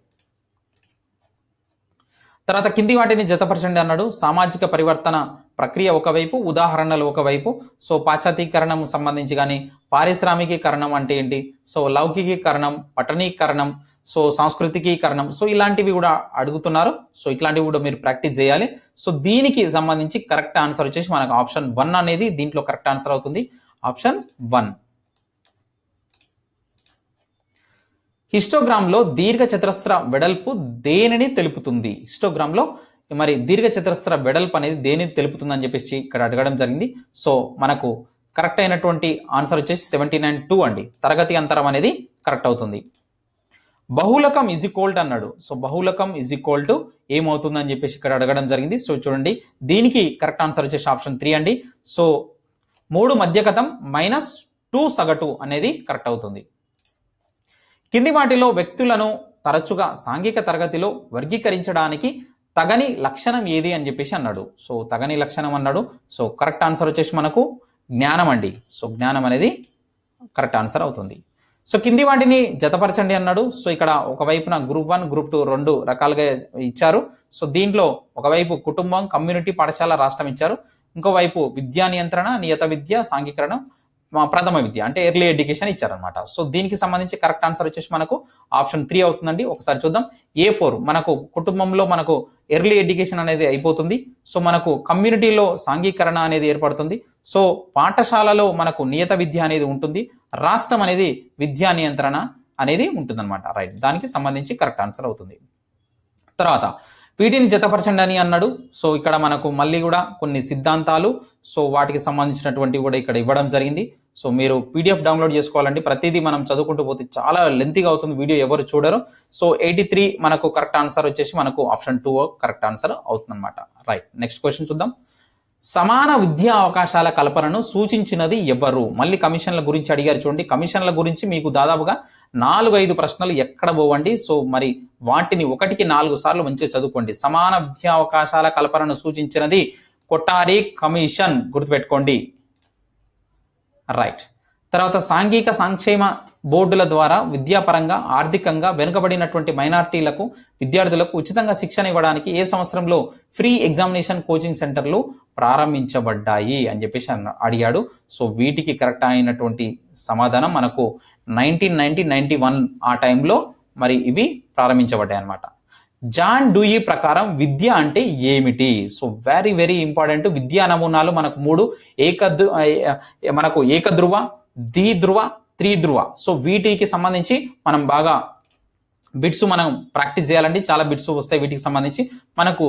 తర్వాత కింది వాటిని జతపరచండి అన్నాడు సామాజిక పరివర్తన ప్రక్రియ ఒకవైపు ఉదాహరణలు ఒకవైపు సో పాశ్చాతీకరణం సంబంధించి కానీ పారిశ్రామికీకరణం అంటే ఏంటి సో లౌకికీకరణం పట్టణీకరణం సో సాంస్కృతికీకరణం సో ఇలాంటివి కూడా అడుగుతున్నారు సో ఇట్లాంటివి కూడా మీరు ప్రాక్టీస్ చేయాలి సో దీనికి సంబంధించి కరెక్ట్ ఆన్సర్ వచ్చేసి మనకు ఆప్షన్ వన్ అనేది దీంట్లో కరెక్ట్ ఆన్సర్ అవుతుంది ఆప్షన్ వన్ హిస్టోగ్రామ్లో దీర్ఘచతురస్ర వెడల్పు దేనిని తెలుపుతుంది హిస్టోగ్రామ్లో మరి దీర్ఘచతురస్ర వెడల్పు అనేది దేనిని తెలుపుతుందని చెప్పేసి ఇక్కడ అడగడం జరిగింది సో మనకు కరెక్ట్ అయినటువంటి ఆన్సర్ వచ్చేసి సెవెంటీ నైన్ టూ అండి తరగతి అంతరం అనేది కరెక్ట్ అవుతుంది బహుళకం ఇజ్ కోల్డ్ అన్నాడు సో బహుళకం ఇజ్ ఈక్వల్ టు ఏమవుతుందని చెప్పేసి ఇక్కడ అడగడం జరిగింది సో చూడండి దీనికి కరెక్ట్ ఆన్సర్ వచ్చేసి ఆప్షన్ త్రీ అండి సో మూడు మధ్యగతం మైనస్ టూ సగటు అనేది కరెక్ట్ అవుతుంది కింది వాటిలో వ్యక్తులను తరచుగా సాంఘిక తరగతిలో వర్గీకరించడానికి తగని లక్షణం ఏది అని చెప్పేసి అన్నాడు సో తగని లక్షణం అన్నాడు సో కరెక్ట్ ఆన్సర్ వచ్చేసి మనకు జ్ఞానం అండి సో జ్ఞానం అనేది కరెక్ట్ ఆన్సర్ అవుతుంది సో కింది వాటిని జతపరచండి అన్నాడు సో ఇక్కడ ఒకవైపున గ్రూప్ వన్ గ్రూప్ టూ రెండు రకాలుగా ఇచ్చారు సో దీంట్లో ఒకవైపు కుటుంబం కమ్యూనిటీ పాఠశాల రాష్ట్రం ఇచ్చారు ఇంకోవైపు విద్యా నియంత్రణ నియత విద్య సాంఘీకరణం ప్రథమ విద్య అంటే ఎర్లీ ఎడ్యుకేషన్ ఇచ్చారనమాట సో దీనికి సంబంధించి కరెక్ట్ ఆన్సర్ వచ్చేసి మనకు ఆప్షన్ త్రీ అవుతుందండి ఒకసారి చూద్దాం ఏ ఫోర్ మనకు కుటుంబంలో మనకు ఎర్లీ ఎడ్యుకేషన్ అనేది అయిపోతుంది సో మనకు కమ్యూనిటీలో సాంఘీకరణ అనేది ఏర్పడుతుంది సో పాఠశాలలో మనకు నియత విద్య అనేది ఉంటుంది రాష్ట్రం అనేది విద్యా నియంత్రణ అనేది ఉంటుందన్నమాట రైట్ దానికి సంబంధించి కరెక్ట్ ఆన్సర్ అవుతుంది తర్వాత వీటిని జతపరచండి అని అన్నాడు సో ఇక్కడ మనకు మళ్ళీ కూడా కొన్ని సిద్ధాంతాలు సో వాటికి సంబంధించినటువంటివి కూడా ఇక్కడ ఇవ్వడం జరిగింది సో మీరు పీడిఎఫ్ డౌన్లోడ్ చేసుకోవాలండి ప్రతిదీ మనం చదువుకుంటూ పోతే చాలా లెంతీగా అవుతుంది వీడియో ఎవరు చూడరు సో ఎయిటీ త్రీ మనకు కరెక్ట్ ఆన్సర్ వచ్చేసి మనకు ఆప్షన్ టూ కరెక్ట్ ఆన్సర్ అవుతుంది రైట్ నెక్స్ట్ క్వశ్చన్ చూద్దాం సమాన విద్యా అవకాశాల కల్పనను సూచించినది ఎవరు మళ్ళీ కమిషన్ల గురించి అడిగారు చూడండి కమిషన్ల గురించి మీకు దాదాపుగా నాలుగు ఐదు ప్రశ్నలు ఎక్కడ పోవండి సో మరి వాటిని ఒకటికి నాలుగు సార్లు మంచిగా చదువుకోండి సమాన విద్యా అవకాశాల కల్పనను సూచించినది కొటారి కమిషన్ గుర్తుపెట్టుకోండి రైట్ తర్వాత సాంఘిక సంక్షేమ బోర్డుల ద్వారా విద్యాపరంగా ఆర్థికంగా వెనుకబడినటువంటి మైనార్టీలకు విద్యార్థులకు ఉచితంగా శిక్షణ ఇవ్వడానికి ఏ సంవత్సరంలో ఫ్రీ ఎగ్జామినేషన్ కోచింగ్ సెంటర్లు ప్రారంభించబడ్డాయి అని చెప్పేసి అడిగాడు సో వీటికి కరెక్ట్ అయినటువంటి సమాధానం మనకు నైన్టీన్ నైన్టీ నైన్టీ వన్ ఆ టైంలో మరి ఇవి ప్రారంభించబడ్డాయి అనమాట జాన్ డూయి ప్రకారం విద్య అంటే ఏమిటి సో వెరీ వెరీ ఇంపార్టెంట్ విద్యా నమూనాలు మనకు మూడు ఏకద్రు మనకు ఏకధ్రువ ధ్రువ త్రిధ్రువ సో వీటికి సంబంధించి మనం బాగా బిట్స్ మనం ప్రాక్టీస్ చేయాలండి చాలా బిట్స్ వస్తాయి వీటికి సంబంధించి మనకు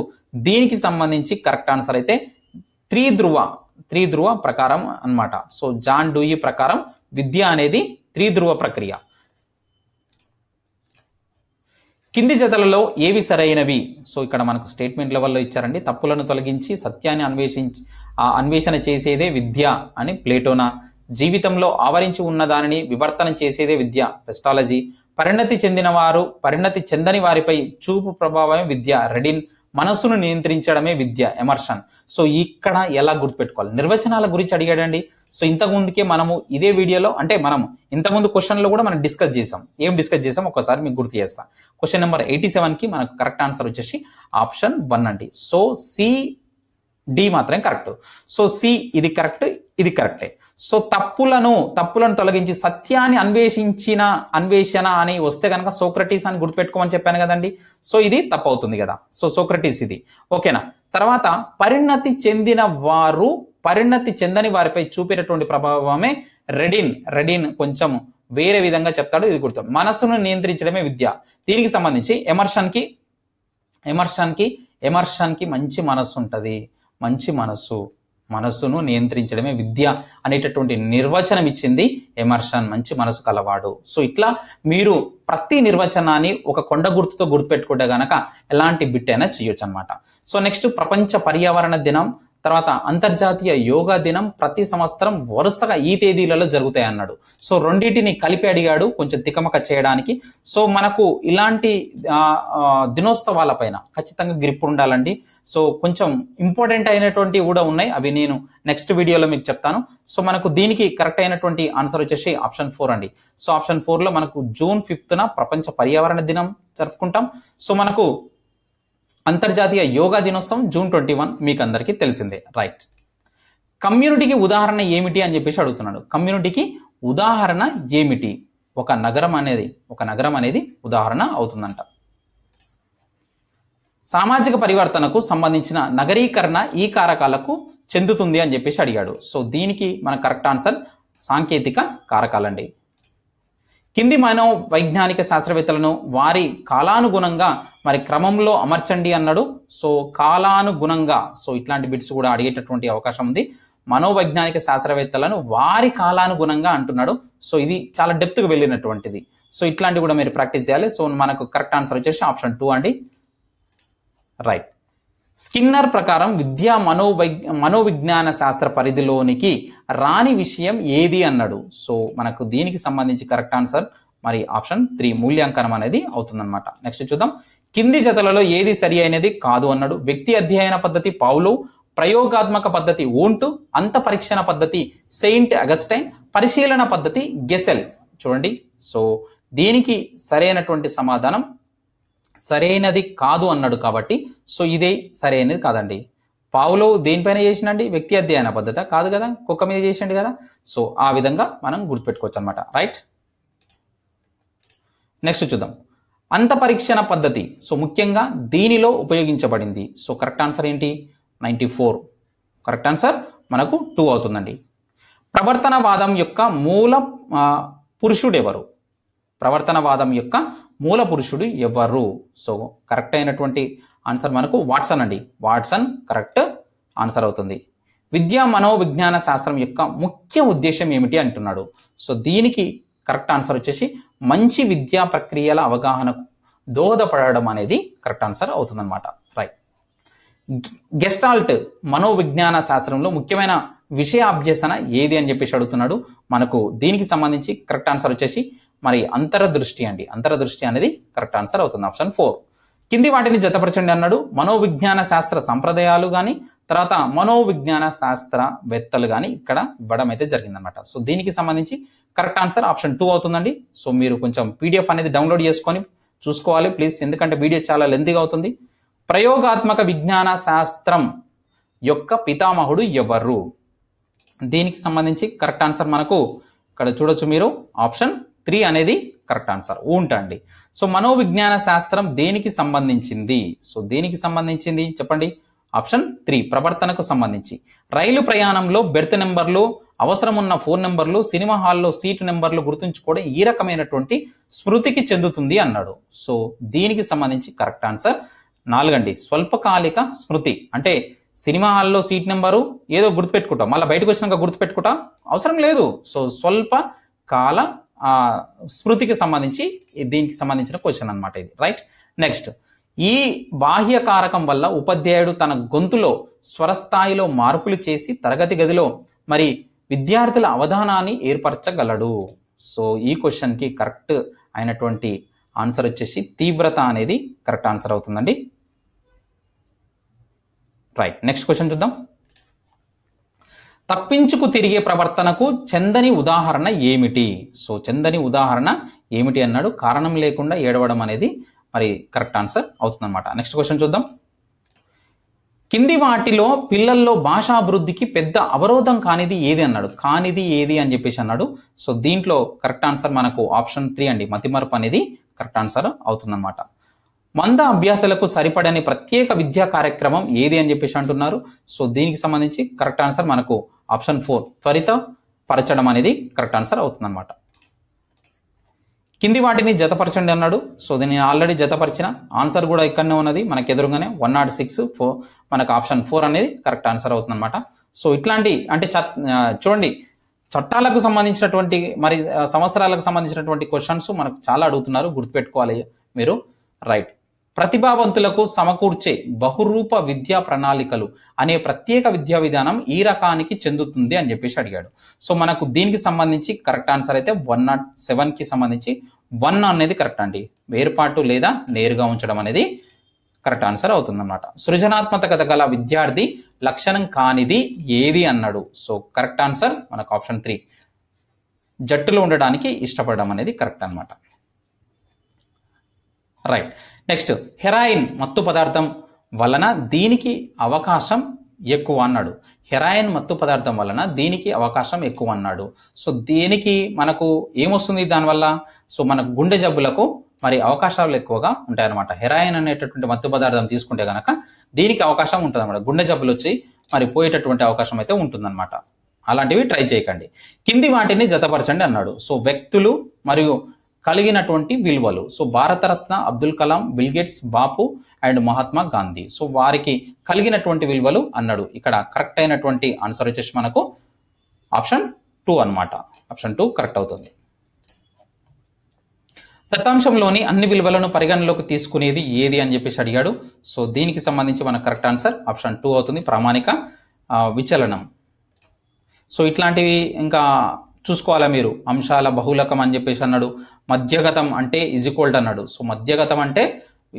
దీనికి సంబంధించి కరెక్ట్ ఆన్సర్ అయితే త్రిధ్రువ త్రిధ్రువ ప్రకారం అనమాట సో జాన్ డూయి ప్రకారం విద్య అనేది త్రిధ్రువ ప్రక్రియ కింది జతలలో ఏవి సరైనవి సో ఇక్కడ మనకు స్టేట్మెంట్ లెవెల్లో ఇచ్చారండి తప్పులను తొలగించి సత్యాన్ని అన్వేషించి అన్వేషణ చేసేదే విద్య అని ప్లేటోనా జీవితంలో ఆవరించి ఉన్న దానిని వివర్తనం చేసేదే విద్య పెస్టాలజీ పరిణతి చెందినవారు పరిణతి చెందని వారిపై చూపు ప్రభావం విద్య రెడిన్ మనస్సును నియంత్రించడమే విద్య ఎమర్షన్ సో ఇక్కడ ఎలా గుర్తుపెట్టుకోవాలి నిర్వచనాల గురించి అడిగాడండి సో ఇంతకుముందుకే మనము ఇదే వీడియోలో అంటే మనం ఇంతకుముందు క్వశ్చన్లో కూడా మనం డిస్కస్ చేసాం ఏం డిస్కస్ చేసాం ఒకసారి మీకు గుర్తు చేస్తాం క్వశ్చన్ నెంబర్ ఎయిటీ సెవెన్కి మనకు కరెక్ట్ ఆన్సర్ వచ్చేసి ఆప్షన్ వన్ అండి సో సి డి మాత్రం కరెక్ట్ సో సి ఇది కరెక్ట్ ఇది కరెక్టే సో తప్పులను తప్పులను తొలగించి సత్యాన్ని అన్వేషించిన అన్వేషణ అని వస్తే కనుక సోక్రటీస్ అని గుర్తుపెట్టుకోమని చెప్పాను కదండి సో ఇది తప్పు అవుతుంది కదా సో సోక్రటీస్ ఇది ఓకేనా తర్వాత పరిణతి చెందిన వారు పరిణతి చెందని వారిపై చూపేటటువంటి ప్రభావమే రెడిన్ రెడిన్ కొంచెం వేరే విధంగా చెప్తాడు ఇది గుర్తు మనసును నియంత్రించడమే విద్య దీనికి సంబంధించి ఎమర్షన్కి ఎమర్షన్కి ఎమర్షన్కి మంచి మనసు ఉంటుంది మంచి మనస్సు మనస్సును నియంత్రించడమే విద్య అనేటటువంటి నిర్వచనం ఇచ్చింది ఎమర్షన్ మంచి మనసు కలవాడు సో ఇట్లా మీరు ప్రతి నిర్వచనాన్ని ఒక కొండ గుర్తుతో గుర్తుపెట్టుకుంటే గనక ఎలాంటి బిట్ అయినా చేయొచ్చు అనమాట సో నెక్స్ట్ ప్రపంచ పర్యావరణ దినం తర్వాత అంతర్జాతీయ యోగా దినం ప్రతి సంవత్సరం వరుసగా ఈ తేదీలలో జరుగుతాయి అన్నాడు సో రెండింటిని కలిపి అడిగాడు కొంచెం తికమక చేయడానికి సో మనకు ఇలాంటి దినోత్సవాల పైన ఖచ్చితంగా గ్రిప్ ఉండాలండి సో కొంచెం ఇంపార్టెంట్ అయినటువంటివి కూడా ఉన్నాయి అవి నేను నెక్స్ట్ వీడియోలో మీకు చెప్తాను సో మనకు దీనికి కరెక్ట్ అయినటువంటి ఆన్సర్ వచ్చేసి ఆప్షన్ ఫోర్ అండి సో ఆప్షన్ ఫోర్లో మనకు జూన్ ఫిఫ్త్న ప్రపంచ పర్యావరణ దినం జరుపుకుంటాం సో మనకు అంతర్జాతీయ యోగా దినోత్సవం జూన్ ట్వంటీ వన్ మీకు అందరికీ తెలిసిందే రైట్ కమ్యూనిటీకి ఉదాహరణ ఏమిటి అని చెప్పేసి అడుగుతున్నాడు కమ్యూనిటీకి ఉదాహరణ ఏమిటి ఒక నగరం అనేది ఒక నగరం అనేది ఉదాహరణ అవుతుందంట సామాజిక పరివర్తనకు సంబంధించిన నగరీకరణ ఈ కారకాలకు చెందుతుంది అని చెప్పేసి అడిగాడు సో దీనికి మన కరెక్ట్ ఆన్సర్ సాంకేతిక కారకాలండి కింది మనో వైజ్ఞానిక శాస్త్రవేత్తలను వారి కాలానుగుణంగా మరి క్రమంలో అమర్చండి అన్నాడు సో కాలానుగుణంగా సో ఇట్లాంటి బిట్స్ కూడా అడిగేటటువంటి అవకాశం ఉంది మనోవైజ్ఞానిక శాస్త్రవేత్తలను వారి కాలానుగుణంగా అంటున్నాడు సో ఇది చాలా కు వెళ్ళినటువంటిది సో ఇట్లాంటివి కూడా మీరు ప్రాక్టీస్ చేయాలి సో మనకు కరెక్ట్ ఆన్సర్ వచ్చేసి ఆప్షన్ టూ అండి రైట్ స్కిన్నర్ ప్రకారం విద్యా మనోవై మనోవిజ్ఞాన శాస్త్ర పరిధిలోనికి రాని విషయం ఏది అన్నాడు సో మనకు దీనికి సంబంధించి కరెక్ట్ ఆన్సర్ మరి ఆప్షన్ త్రీ మూల్యాంకనం అనేది అవుతుందన్నమాట నెక్స్ట్ చూద్దాం కింది జతలలో ఏది సరి అయినది కాదు అన్నాడు వ్యక్తి అధ్యయన పద్ధతి పౌలు ప్రయోగాత్మక పద్ధతి ఓంటు అంత పరీక్షణ పద్ధతి సెయింట్ అగస్టైన్ పరిశీలన పద్ధతి గెసెల్ చూడండి సో దీనికి సరైనటువంటి సమాధానం సరైనది కాదు అన్నాడు కాబట్టి సో ఇదే సరైనది కాదండి పావులో దేనిపైన అండి వ్యక్తి అధ్యయన పద్ధత కాదు కదా కుక్క మీద చేసిండు కదా సో ఆ విధంగా మనం గుర్తుపెట్టుకోవచ్చు అనమాట రైట్ నెక్స్ట్ చూద్దాం అంత పరీక్షణ పద్ధతి సో ముఖ్యంగా దీనిలో ఉపయోగించబడింది సో కరెక్ట్ ఆన్సర్ ఏంటి నైంటీ ఫోర్ కరెక్ట్ ఆన్సర్ మనకు టూ అవుతుందండి ప్రవర్తనవాదం యొక్క మూల పురుషుడెవరు ప్రవర్తనవాదం యొక్క మూల పురుషుడు ఎవరు సో కరెక్ట్ అయినటువంటి ఆన్సర్ మనకు వాట్సన్ అండి వాట్సన్ కరెక్ట్ ఆన్సర్ అవుతుంది విద్యా మనోవిజ్ఞాన శాస్త్రం యొక్క ముఖ్య ఉద్దేశం ఏమిటి అంటున్నాడు సో దీనికి కరెక్ట్ ఆన్సర్ వచ్చేసి మంచి విద్యా ప్రక్రియల అవగాహనకు దోహదపడడం అనేది కరెక్ట్ ఆన్సర్ అవుతుందన్నమాట రైట్ గెస్టాల్ట్ మనోవిజ్ఞాన శాస్త్రంలో ముఖ్యమైన విషయ అభ్యసన ఏది అని చెప్పేసి అడుగుతున్నాడు మనకు దీనికి సంబంధించి కరెక్ట్ ఆన్సర్ వచ్చేసి మరి అంతరదృష్టి అండి అంతరదృష్టి అనేది కరెక్ట్ ఆన్సర్ అవుతుంది ఆప్షన్ ఫోర్ కింది వాటిని జతపరచండి అన్నాడు మనోవిజ్ఞాన శాస్త్ర సంప్రదాయాలు కానీ తర్వాత మనోవిజ్ఞాన శాస్త్రవేత్తలు కానీ ఇక్కడ ఇవ్వడం అయితే జరిగిందనమాట సో దీనికి సంబంధించి కరెక్ట్ ఆన్సర్ ఆప్షన్ టూ అవుతుందండి సో మీరు కొంచెం పీడిఎఫ్ అనేది డౌన్లోడ్ చేసుకొని చూసుకోవాలి ప్లీజ్ ఎందుకంటే వీడియో చాలా లెంతీగా అవుతుంది ప్రయోగాత్మక విజ్ఞాన శాస్త్రం యొక్క పితామహుడు ఎవరు దీనికి సంబంధించి కరెక్ట్ ఆన్సర్ మనకు ఇక్కడ చూడొచ్చు మీరు ఆప్షన్ త్రీ అనేది కరెక్ట్ ఆన్సర్ ఉంటండి అండి సో మనోవిజ్ఞాన శాస్త్రం దేనికి సంబంధించింది సో దేనికి సంబంధించింది చెప్పండి ఆప్షన్ త్రీ ప్రవర్తనకు సంబంధించి రైలు ప్రయాణంలో బెర్త్ నెంబర్లు అవసరం ఉన్న ఫోన్ నెంబర్లు సినిమా హాల్లో సీటు నెంబర్లు గుర్తుంచుకోవడం ఈ రకమైనటువంటి స్మృతికి చెందుతుంది అన్నాడు సో దీనికి సంబంధించి కరెక్ట్ ఆన్సర్ నాలుగండి స్వల్పకాలిక స్మృతి అంటే సినిమా హాల్లో సీట్ నెంబరు ఏదో గుర్తుపెట్టుకుంటాం మళ్ళీ బయటకు వచ్చినాక గుర్తుపెట్టుకుంటాం అవసరం లేదు సో స్వల్ప కాల స్మృతికి సంబంధించి దీనికి సంబంధించిన క్వశ్చన్ అనమాట ఇది రైట్ నెక్స్ట్ ఈ బాహ్య కారకం వల్ల ఉపాధ్యాయుడు తన గొంతులో స్వరస్థాయిలో మార్పులు చేసి తరగతి గదిలో మరి విద్యార్థుల అవధానాన్ని ఏర్పరచగలడు సో ఈ క్వశ్చన్కి కరెక్ట్ అయినటువంటి ఆన్సర్ వచ్చేసి తీవ్రత అనేది కరెక్ట్ ఆన్సర్ అవుతుందండి రైట్ నెక్స్ట్ క్వశ్చన్ చూద్దాం తప్పించుకు తిరిగే ప్రవర్తనకు చందని ఉదాహరణ ఏమిటి సో చందని ఉదాహరణ ఏమిటి అన్నాడు కారణం లేకుండా ఏడవడం అనేది మరి కరెక్ట్ ఆన్సర్ అవుతుందన్నమాట నెక్స్ట్ క్వశ్చన్ చూద్దాం కింది వాటిలో పిల్లల్లో భాషాభివృద్ధికి పెద్ద అవరోధం కానిది ఏది అన్నాడు కానిది ఏది అని చెప్పేసి అన్నాడు సో దీంట్లో కరెక్ట్ ఆన్సర్ మనకు ఆప్షన్ త్రీ అండి మతిమరపు అనేది కరెక్ట్ ఆన్సర్ అవుతుందన్నమాట మంద అభ్యాసాలకు సరిపడని ప్రత్యేక విద్యా కార్యక్రమం ఏది అని చెప్పేసి అంటున్నారు సో దీనికి సంబంధించి కరెక్ట్ ఆన్సర్ మనకు ఆప్షన్ ఫోర్ త్వరిత పరచడం అనేది కరెక్ట్ ఆన్సర్ అవుతుందన్నమాట కింది వాటిని జతపరచండి అన్నాడు సో దీన్ని ఆల్రెడీ జతపరిచిన ఆన్సర్ కూడా ఇక్కడనే ఉన్నది మనకు ఎదురుగానే వన్ నాట్ సిక్స్ ఫోర్ మనకు ఆప్షన్ ఫోర్ అనేది కరెక్ట్ ఆన్సర్ అవుతుందన్నమాట సో ఇట్లాంటి అంటే చూడండి చట్టాలకు సంబంధించినటువంటి మరి సంవత్సరాలకు సంబంధించినటువంటి క్వశ్చన్స్ మనకు చాలా అడుగుతున్నారు గుర్తుపెట్టుకోవాలి మీరు రైట్ ప్రతిభావంతులకు సమకూర్చే బహురూప విద్యా ప్రణాళికలు అనే ప్రత్యేక విద్యా విధానం ఈ రకానికి చెందుతుంది అని చెప్పేసి అడిగాడు సో మనకు దీనికి సంబంధించి కరెక్ట్ ఆన్సర్ అయితే వన్ నాట్ సెవెన్కి సంబంధించి వన్ అనేది కరెక్ట్ అండి వేర్పాటు లేదా నేరుగా ఉంచడం అనేది కరెక్ట్ ఆన్సర్ అవుతుందన్నమాట సృజనాత్మకత గల విద్యార్థి లక్షణం కానిది ఏది అన్నాడు సో కరెక్ట్ ఆన్సర్ మనకు ఆప్షన్ త్రీ జట్టులో ఉండడానికి ఇష్టపడడం అనేది కరెక్ట్ అనమాట రైట్ నెక్స్ట్ హెరాయిన్ మత్తు పదార్థం వలన దీనికి అవకాశం ఎక్కువ అన్నాడు హెరాయిన్ మత్తు పదార్థం వలన దీనికి అవకాశం ఎక్కువ అన్నాడు సో దీనికి మనకు ఏమొస్తుంది దానివల్ల సో మన గుండె జబ్బులకు మరి అవకాశాలు ఎక్కువగా ఉంటాయన్నమాట హెరాయిన్ అనేటటువంటి మత్తు పదార్థం తీసుకుంటే కనుక దీనికి అవకాశం ఉంటుంది అనమాట గుండె జబ్బులు వచ్చి మరి పోయేటటువంటి అవకాశం అయితే ఉంటుందన్నమాట అలాంటివి ట్రై చేయకండి కింది వాటిని జతపరచండి అన్నాడు సో వ్యక్తులు మరియు కలిగినటువంటి విలువలు so Bharat Ratna Abdul Kalam విల్గెట్స్ Bapu and Mahatma Gandhi so వారికి కలిగినటువంటి విలువలు అన్నాడు ఇక్కడ కరెక్ట్ అయినటువంటి ఆన్సర్ వచ్చేసి మనకు ఆప్షన్ టూ అనమాట ఆప్షన్ టూ కరెక్ట్ అవుతుంది దత్తాంశంలోని అన్ని విలువలను పరిగణలోకి తీసుకునేది ఏది అని చెప్పేసి అడిగాడు సో దీనికి సంబంధించి మన కరెక్ట్ ఆన్సర్ ఆప్షన్ టూ అవుతుంది ప్రామాణిక విచలనం సో ఇట్లాంటివి ఇంకా చూసుకోవాలా మీరు అంశాల బహుళకం అని చెప్పేసి అన్నాడు మధ్యగతం అంటే ఇజికోల్ట్ అన్నాడు సో మధ్యగతం అంటే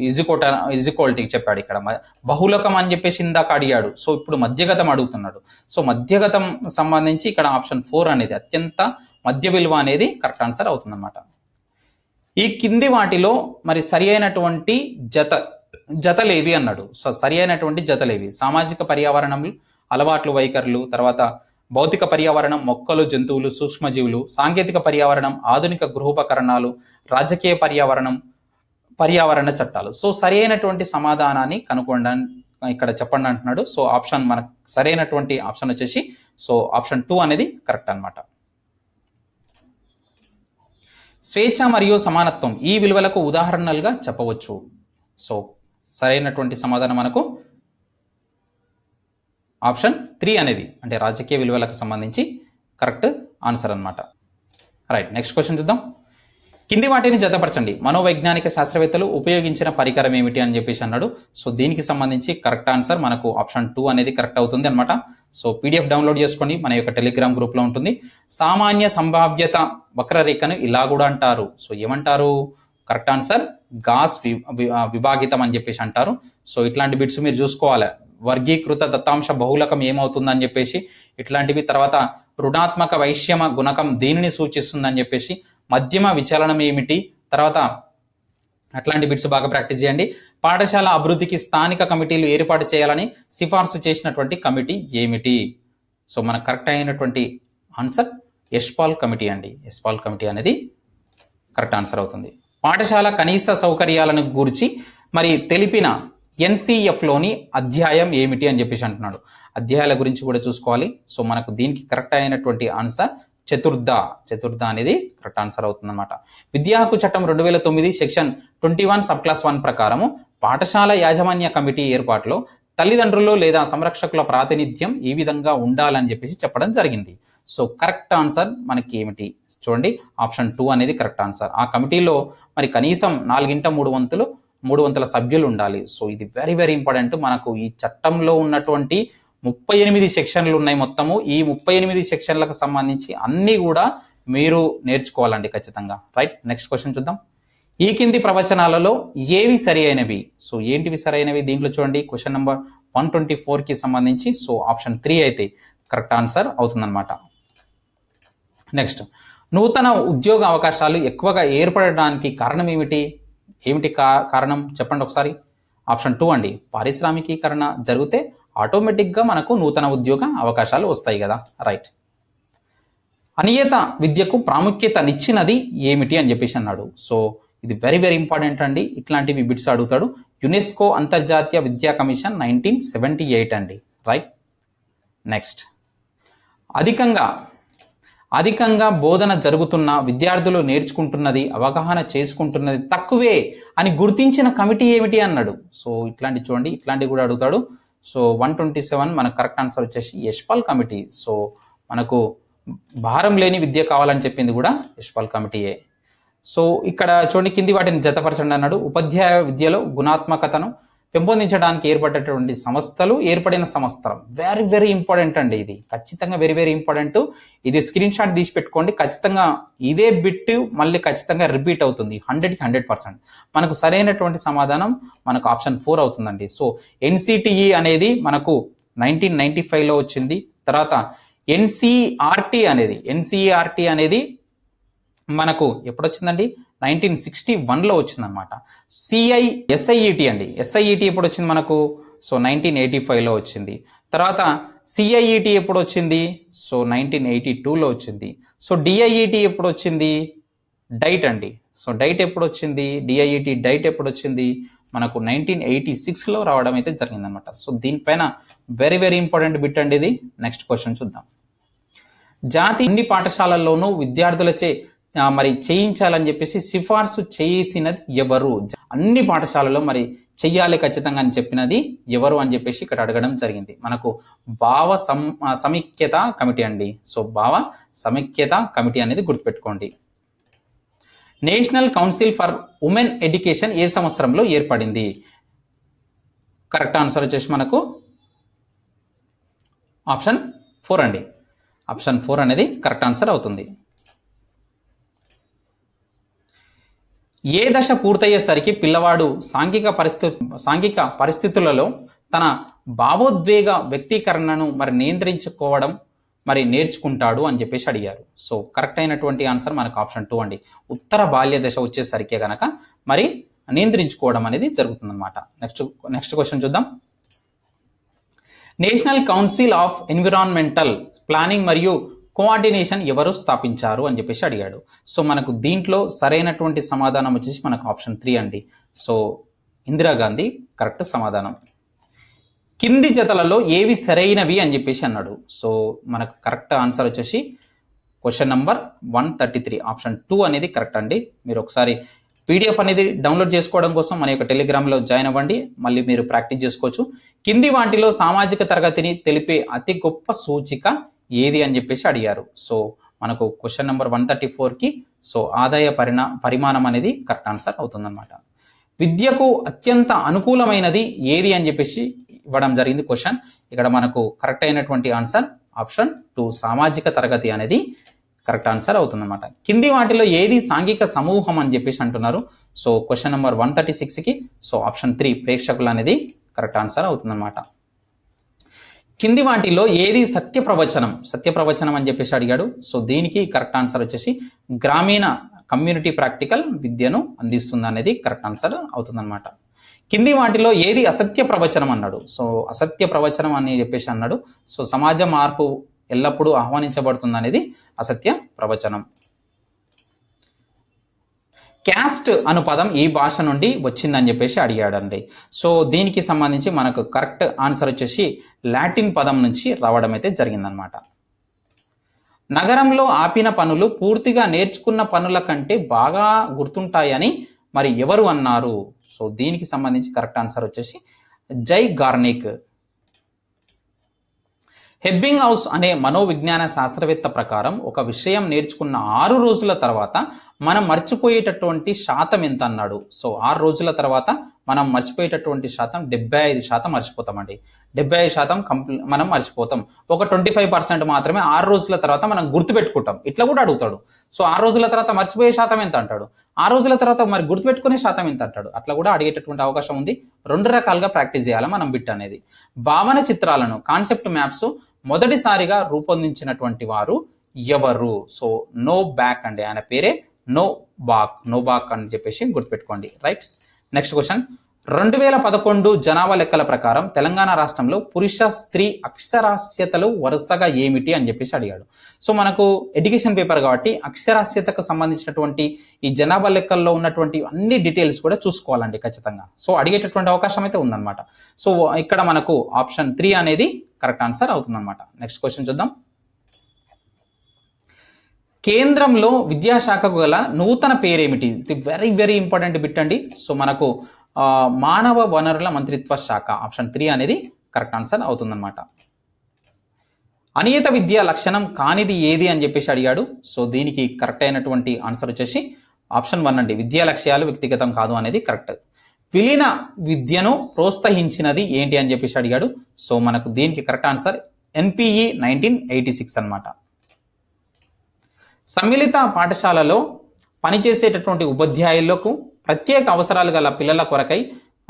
ఈజికోట ఈజిక్వాలిటీకి చెప్పాడు ఇక్కడ బహుళకం అని చెప్పేసి ఇందాక అడిగాడు సో ఇప్పుడు మధ్యగతం అడుగుతున్నాడు సో మధ్యగతం సంబంధించి ఇక్కడ ఆప్షన్ ఫోర్ అనేది అత్యంత మధ్య విలువ అనేది కరెక్ట్ ఆన్సర్ అవుతుందన్నమాట ఈ కింది వాటిలో మరి సరి అయినటువంటి జత జతలేవి అన్నాడు సో సరి అయినటువంటి జతలేవి సామాజిక పర్యావరణంలో అలవాట్లు వైఖరులు తర్వాత భౌతిక పర్యావరణం మొక్కలు జంతువులు సూక్ష్మజీవులు సాంకేతిక పర్యావరణం ఆధునిక గృహోపకరణాలు రాజకీయ పర్యావరణం పర్యావరణ చట్టాలు సో సరైనటువంటి సమాధానాన్ని కనుక్కోండి ఇక్కడ చెప్పండి అంటున్నాడు సో ఆప్షన్ మనకు సరైనటువంటి ఆప్షన్ వచ్చేసి సో ఆప్షన్ టూ అనేది కరెక్ట్ అనమాట స్వేచ్ఛ మరియు సమానత్వం ఈ విలువలకు ఉదాహరణలుగా చెప్పవచ్చు సో సరైనటువంటి సమాధానం మనకు ఆప్షన్ త్రీ అనేది అంటే రాజకీయ విలువలకు సంబంధించి కరెక్ట్ ఆన్సర్ అనమాట రైట్ నెక్స్ట్ క్వశ్చన్ చూద్దాం కింది వాటిని జతపరచండి మనోవైజ్ఞానిక శాస్త్రవేత్తలు ఉపయోగించిన పరికరం ఏమిటి అని చెప్పేసి అన్నాడు సో దీనికి సంబంధించి కరెక్ట్ ఆన్సర్ మనకు ఆప్షన్ టూ అనేది కరెక్ట్ అవుతుంది అనమాట సో పీడిఎఫ్ డౌన్లోడ్ చేసుకోండి మన యొక్క టెలిగ్రామ్ గ్రూప్లో ఉంటుంది సామాన్య సంభావ్యత వక్రరేఖను ఇలా కూడా అంటారు సో ఏమంటారు కరెక్ట్ ఆన్సర్ గాస్ విభాగితం అని చెప్పేసి అంటారు సో ఇట్లాంటి బిట్స్ మీరు చూసుకోవాలి వర్గీకృత దత్తాంశ బహుళకం ఏమవుతుందని చెప్పేసి ఇట్లాంటివి తర్వాత రుణాత్మక వైశ్యమ గుణకం దీనిని సూచిస్తుందని చెప్పేసి మధ్యమ విచలనం ఏమిటి తర్వాత అట్లాంటి బిట్స్ బాగా ప్రాక్టీస్ చేయండి పాఠశాల అభివృద్ధికి స్థానిక కమిటీలు ఏర్పాటు చేయాలని సిఫార్సు చేసినటువంటి కమిటీ ఏమిటి సో మన కరెక్ట్ అయినటువంటి ఆన్సర్ యశ్పాల్ కమిటీ అండి యశ్పాల్ కమిటీ అనేది కరెక్ట్ ఆన్సర్ అవుతుంది పాఠశాల కనీస సౌకర్యాలను గురించి మరి తెలిపిన ఎన్సీఎఫ్లోని అధ్యాయం ఏమిటి అని చెప్పేసి అంటున్నాడు అధ్యాయాల గురించి కూడా చూసుకోవాలి సో మనకు దీనికి కరెక్ట్ అయినటువంటి ఆన్సర్ చతుర్థ చతుర్థ అనేది కరెక్ట్ ఆన్సర్ అవుతుందన్నమాట విద్యా హక్కు చట్టం రెండు వేల తొమ్మిది section twenty one sub class one ప్రకారము పాఠశాల యాజమాన్య కమిటీ ఏర్పాటులో తల్లిదండ్రులు లేదా సంరక్షకుల ప్రాతినిధ్యం ఈ విధంగా ఉండాలని చెప్పేసి చెప్పడం జరిగింది సో కరెక్ట్ ఆన్సర్ మనకి ఏమిటి చూడండి ఆప్షన్ టూ అనేది కరెక్ట్ ఆన్సర్ ఆ కమిటీలో మరి కనీసం నాలుగింట మూడు వంతులు మూడు వందల సభ్యులు ఉండాలి సో ఇది వెరీ వెరీ ఇంపార్టెంట్ మనకు ఈ చట్టంలో ఉన్నటువంటి ముప్పై ఎనిమిది సెక్షన్లు ఉన్నాయి మొత్తము ఈ ముప్పై ఎనిమిది సెక్షన్లకు సంబంధించి అన్నీ కూడా మీరు నేర్చుకోవాలండి ఖచ్చితంగా రైట్ నెక్స్ట్ క్వశ్చన్ చూద్దాం ఈ కింది ప్రవచనాలలో ఏవి సరి అయినవి సో ఏంటివి అయినవి దీంట్లో చూడండి క్వశ్చన్ నెంబర్ వన్ ట్వంటీ ఫోర్కి సంబంధించి సో ఆప్షన్ త్రీ అయితే కరెక్ట్ ఆన్సర్ అవుతుందన్నమాట నెక్స్ట్ నూతన ఉద్యోగ అవకాశాలు ఎక్కువగా ఏర్పడడానికి కారణం ఏమిటి ఏమిటి కారణం చెప్పండి ఒకసారి ఆప్షన్ టూ అండి పారిశ్రామికీకరణ జరిగితే ఆటోమేటిక్గా మనకు నూతన ఉద్యోగ అవకాశాలు వస్తాయి కదా రైట్ అనియత విద్యకు ప్రాముఖ్యతనిచ్చినది ఏమిటి అని చెప్పేసి అన్నాడు సో ఇది వెరీ వెరీ ఇంపార్టెంట్ అండి ఇట్లాంటివి బిట్స్ అడుగుతాడు యునెస్కో అంతర్జాతీయ విద్యా కమిషన్ నైన్టీన్ సెవెంటీ ఎయిట్ అండి రైట్ నెక్స్ట్ అధికంగా అధికంగా బోధన జరుగుతున్న విద్యార్థులు నేర్చుకుంటున్నది అవగాహన చేసుకుంటున్నది తక్కువే అని గుర్తించిన కమిటీ ఏమిటి అన్నాడు సో ఇట్లాంటి చూడండి ఇట్లాంటివి కూడా అడుగుతాడు సో వన్ ట్వంటీ సెవెన్ మన కరెక్ట్ ఆన్సర్ వచ్చేసి యశ్పాల్ కమిటీ సో మనకు భారం లేని విద్య కావాలని చెప్పింది కూడా యశ్పాల్ కమిటీయే సో ఇక్కడ చూడండి కింది వాటిని జతపరచండి అన్నాడు ఉపాధ్యాయ విద్యలో గుణాత్మకతను పెంపొందించడానికి ఏర్పడేటువంటి సంస్థలు ఏర్పడిన సంస్థలు వెరీ వెరీ ఇంపార్టెంట్ అండి ఇది ఖచ్చితంగా వెరీ వెరీ ఇంపార్టెంట్ ఇది స్క్రీన్ షాట్ తీసి పెట్టుకోండి ఖచ్చితంగా ఇదే బిట్ మళ్ళీ ఖచ్చితంగా రిపీట్ అవుతుంది హండ్రెడ్కి హండ్రెడ్ పర్సెంట్ మనకు సరైనటువంటి సమాధానం మనకు ఆప్షన్ ఫోర్ అవుతుందండి సో ఎన్సిటిఈ e అనేది మనకు నైన్టీన్ నైన్టీ ఫైవ్లో వచ్చింది తర్వాత ఎన్సిఆర్టీ e అనేది ఎన్సిఆర్టీ e అనేది మనకు ఎప్పుడొచ్చిందండి నైన్టీన్ సిక్స్టీ వన్లో వచ్చిందనమాట సిఐ ఎస్ఐఈటి e అండి ఎస్ఐఈటి e ఎప్పుడు వచ్చింది మనకు సో నైన్టీన్ ఎయిటీ ఫైవ్లో వచ్చింది తర్వాత సిఐఈటి e ఎప్పుడు వచ్చింది సో నైన్టీన్ ఎయిటీ టూలో వచ్చింది సో డిఐఈటి ఎప్పుడు వచ్చింది డైట్ అండి సో డైట్ ఎప్పుడు వచ్చింది డిఐఈటి డైట్ ఎప్పుడు వచ్చింది మనకు నైన్టీన్ ఎయిటీ సిక్స్లో రావడం అయితే జరిగిందనమాట సో దీనిపైన వెరీ వెరీ ఇంపార్టెంట్ బిట్ అండి ఇది నెక్స్ట్ క్వశ్చన్ చూద్దాం జాతి అన్ని పాఠశాలల్లోనూ విద్యార్థులచే మరి చేయించాలని చెప్పేసి సిఫార్సు చేసినది ఎవరు అన్ని పాఠశాలలో మరి చెయ్యాలి ఖచ్చితంగా అని చెప్పినది ఎవరు అని చెప్పేసి ఇక్కడ అడగడం జరిగింది మనకు భావ సం సమైక్యత కమిటీ అండి సో భావ సమైక్యత కమిటీ అనేది గుర్తుపెట్టుకోండి national council for women education ఏ సంవత్సరంలో ఏర్పడింది కరెక్ట్ ఆన్సర్ వచ్చేసి మనకు ఆప్షన్ ఫోర్ అండి ఆప్షన్ ఫోర్ అనేది కరెక్ట్ ఆన్సర్ అవుతుంది ఏ దశ పూర్తయ్యేసరికి పిల్లవాడు సాంఘిక పరిస్థితి సాంఘిక పరిస్థితులలో తన భావోద్వేగ వ్యక్తీకరణను మరి నియంత్రించుకోవడం మరి నేర్చుకుంటాడు అని చెప్పేసి అడిగారు సో కరెక్ట్ అయినటువంటి ఆన్సర్ మనకు ఆప్షన్ టూ అండి ఉత్తర బాల్య దశ వచ్చేసరికే గనక మరి నియంత్రించుకోవడం అనేది జరుగుతుందన్నమాట నెక్స్ట్ నెక్స్ట్ క్వశ్చన్ చూద్దాం national council of environmental planning మరియు కోఆర్డినేషన్ ఎవరు స్థాపించారు అని చెప్పేసి అడిగాడు సో మనకు దీంట్లో సరైనటువంటి సమాధానం వచ్చేసి మనకు ఆప్షన్ త్రీ అండి సో ఇందిరాగాంధీ కరెక్ట్ సమాధానం కింది జతలలో ఏవి సరైనవి అని చెప్పేసి అన్నాడు సో మనకు కరెక్ట్ ఆన్సర్ వచ్చేసి question number one thirty three option two అనేది కరెక్ట్ అండి మీరు ఒకసారి పీడిఎఫ్ అనేది డౌన్లోడ్ చేసుకోవడం కోసం మన యొక్క టెలిగ్రామ్లో జాయిన్ అవ్వండి మళ్ళీ మీరు ప్రాక్టీస్ చేసుకోవచ్చు కింది వాటిలో సామాజిక తరగతిని తెలిపే అతి గొప్ప సూచిక ఏది అని చెప్పేసి అడిగారు సో మనకు క్వశ్చన్ నెంబర్ వన్ థర్టీ ఫోర్కి సో ఆదాయ పరిణా పరిమాణం అనేది కరెక్ట్ ఆన్సర్ అవుతుందన్నమాట విద్యకు అత్యంత అనుకూలమైనది ఏది అని చెప్పేసి ఇవ్వడం జరిగింది క్వశ్చన్ ఇక్కడ మనకు కరెక్ట్ అయినటువంటి ఆన్సర్ ఆప్షన్ టూ సామాజిక తరగతి అనేది కరెక్ట్ ఆన్సర్ అవుతుందన్నమాట కింది వాటిలో ఏది సాంఘిక సమూహం అని చెప్పేసి అంటున్నారు so question number one thirty సిక్స్కి సో ఆప్షన్ త్రీ ప్రేక్షకులు అనేది కరెక్ట్ ఆన్సర్ అవుతుందన్నమాట కింది వాటిలో ఏది సత్య ప్రవచనం సత్య ప్రవచనం అని చెప్పేసి అడిగాడు సో దీనికి కరెక్ట్ ఆన్సర్ వచ్చేసి గ్రామీణ కమ్యూనిటీ ప్రాక్టికల్ విద్యను అందిస్తుంది అనేది కరెక్ట్ ఆన్సర్ అవుతుందన్నమాట కింది వాటిలో ఏది అసత్య ప్రవచనం అన్నాడు సో అసత్య ప్రవచనం అని చెప్పేసి అన్నాడు సో సమాజ మార్పు ఎల్లప్పుడూ ఆహ్వానించబడుతుంది అనేది అసత్య ప్రవచనం క్యాస్ట్ అను పదం ఈ భాష నుండి వచ్చిందని చెప్పేసి అడిగాడండి సో దీనికి సంబంధించి మనకు కరెక్ట్ ఆన్సర్ వచ్చేసి లాటిన్ పదం నుంచి రావడం అయితే జరిగిందనమాట నగరంలో ఆపిన పనులు పూర్తిగా నేర్చుకున్న పనుల కంటే బాగా గుర్తుంటాయని మరి ఎవరు అన్నారు సో దీనికి సంబంధించి కరెక్ట్ ఆన్సర్ వచ్చేసి జై గార్నిక్ హెబ్బింగ్ హౌస్ అనే మనోవిజ్ఞాన శాస్త్రవేత్త ప్రకారం ఒక విషయం నేర్చుకున్న ఆరు రోజుల తర్వాత మనం మర్చిపోయేటటువంటి శాతం ఎంత అన్నాడు సో ఆరు రోజుల తర్వాత మనం మర్చిపోయేటటువంటి శాతం డెబ్బై ఐదు శాతం మర్చిపోతామండి డెబ్బై ఐదు శాతం కంప్లీ మనం మర్చిపోతాం ఒక ట్వంటీ ఫైవ్ పర్సెంట్ మాత్రమే ఆరు రోజుల తర్వాత మనం గుర్తుపెట్టుకుంటాం ఇట్లా కూడా అడుగుతాడు సో ఆరు రోజుల తర్వాత మర్చిపోయే శాతం ఎంత అంటాడు ఆ రోజుల తర్వాత మరి గుర్తుపెట్టుకునే శాతం ఎంత అంటాడు అట్లా కూడా అడిగేటటువంటి అవకాశం ఉంది రెండు రకాలుగా ప్రాక్టీస్ చేయాలి మనం బిట్ అనేది భావన చిత్రాలను కాన్సెప్ట్ మ్యాప్స్ మొదటిసారిగా రూపొందించినటువంటి వారు ఎవరు సో నో బ్యాక్ అండి ఆయన పేరే నో బాక్ నో బాక్ అని చెప్పేసి గుర్తుపెట్టుకోండి రైట్ నెక్స్ట్ క్వశ్చన్ రెండు వేల పదకొండు జనాభా లెక్కల ప్రకారం తెలంగాణ రాష్ట్రంలో పురుష స్త్రీ అక్షరాస్యతలు వరుసగా ఏమిటి అని చెప్పేసి అడిగాడు సో మనకు ఎడ్యుకేషన్ పేపర్ కాబట్టి అక్షరాస్యతకు సంబంధించినటువంటి ఈ జనాభా లెక్కల్లో ఉన్నటువంటి అన్ని డీటెయిల్స్ కూడా చూసుకోవాలండి ఖచ్చితంగా సో అడిగేటటువంటి అవకాశం అయితే ఉందన్నమాట సో ఇక్కడ మనకు ఆప్షన్ త్రీ అనేది కరెక్ట్ ఆన్సర్ అనమాట నెక్స్ట్ క్వశ్చన్ చూద్దాం కేంద్రంలో విద్యాశాఖకు గల నూతన పేరేమిటి ఇది వెరీ వెరీ ఇంపార్టెంట్ బిట్ అండి సో మనకు మానవ వనరుల మంత్రిత్వ శాఖ ఆప్షన్ త్రీ అనేది కరెక్ట్ ఆన్సర్ అవుతుందన్నమాట అనియత విద్య లక్షణం కానిది ఏది అని చెప్పేసి అడిగాడు సో దీనికి కరెక్ట్ అయినటువంటి ఆన్సర్ వచ్చేసి ఆప్షన్ వన్ అండి విద్యా లక్ష్యాలు వ్యక్తిగతం కాదు అనేది కరెక్ట్ విలీన విద్యను ప్రోత్సహించినది ఏంటి అని చెప్పేసి అడిగాడు సో మనకు దీనికి correct answer NPE nineteen eighty six అనమాట సమ్మిళిత పాఠశాలలో పనిచేసేటటువంటి ఉపాధ్యాయులకు ప్రత్యేక అవసరాలు గల పిల్లల కొరకై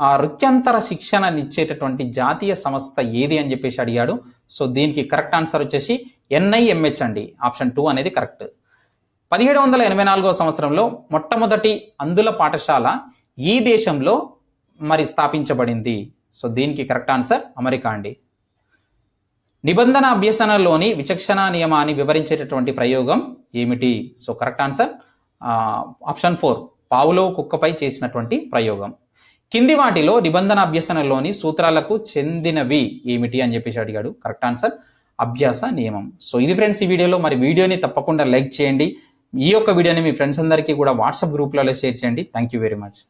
ఆ వృత్యంతర శిక్షణనిచ్చేటటువంటి జాతీయ సంస్థ ఏది అని చెప్పేసి అడిగాడు సో దీనికి కరెక్ట్ ఆన్సర్ వచ్చేసి ఎన్ఐఎంహెచ్ అండి ఆప్షన్ టూ అనేది కరెక్ట్ పదిహేడు వందల ఎనభై నాలుగో సంవత్సరంలో మొట్టమొదటి అందుల పాఠశాల ఈ దేశంలో మరి స్థాపించబడింది సో దీనికి కరెక్ట్ ఆన్సర్ అమెరికా అండి నిబంధన అభ్యసనలోని విచక్షణ నియమాన్ని వివరించేటటువంటి ప్రయోగం ఏమిటి so correct answer option four పావులో కుక్కపై చేసినటువంటి ప్రయోగం కింది వాటిలో నిబంధన అభ్యసనలోని సూత్రాలకు చెందినవి ఏమిటి అని చెప్పేసి అడిగాడు కరెక్ట్ ఆన్సర్ అభ్యాస నియమం సో ఇది ఫ్రెండ్స్ ఈ వీడియోలో మరి వీడియోని తప్పకుండా లైక్ చేయండి ఈ యొక్క వీడియోని మీ ఫ్రెండ్స్ అందరికీ కూడా వాట్సాప్ గ్రూప్లలో షేర్ చేయండి థ్యాంక్ యూ వెరీ మచ్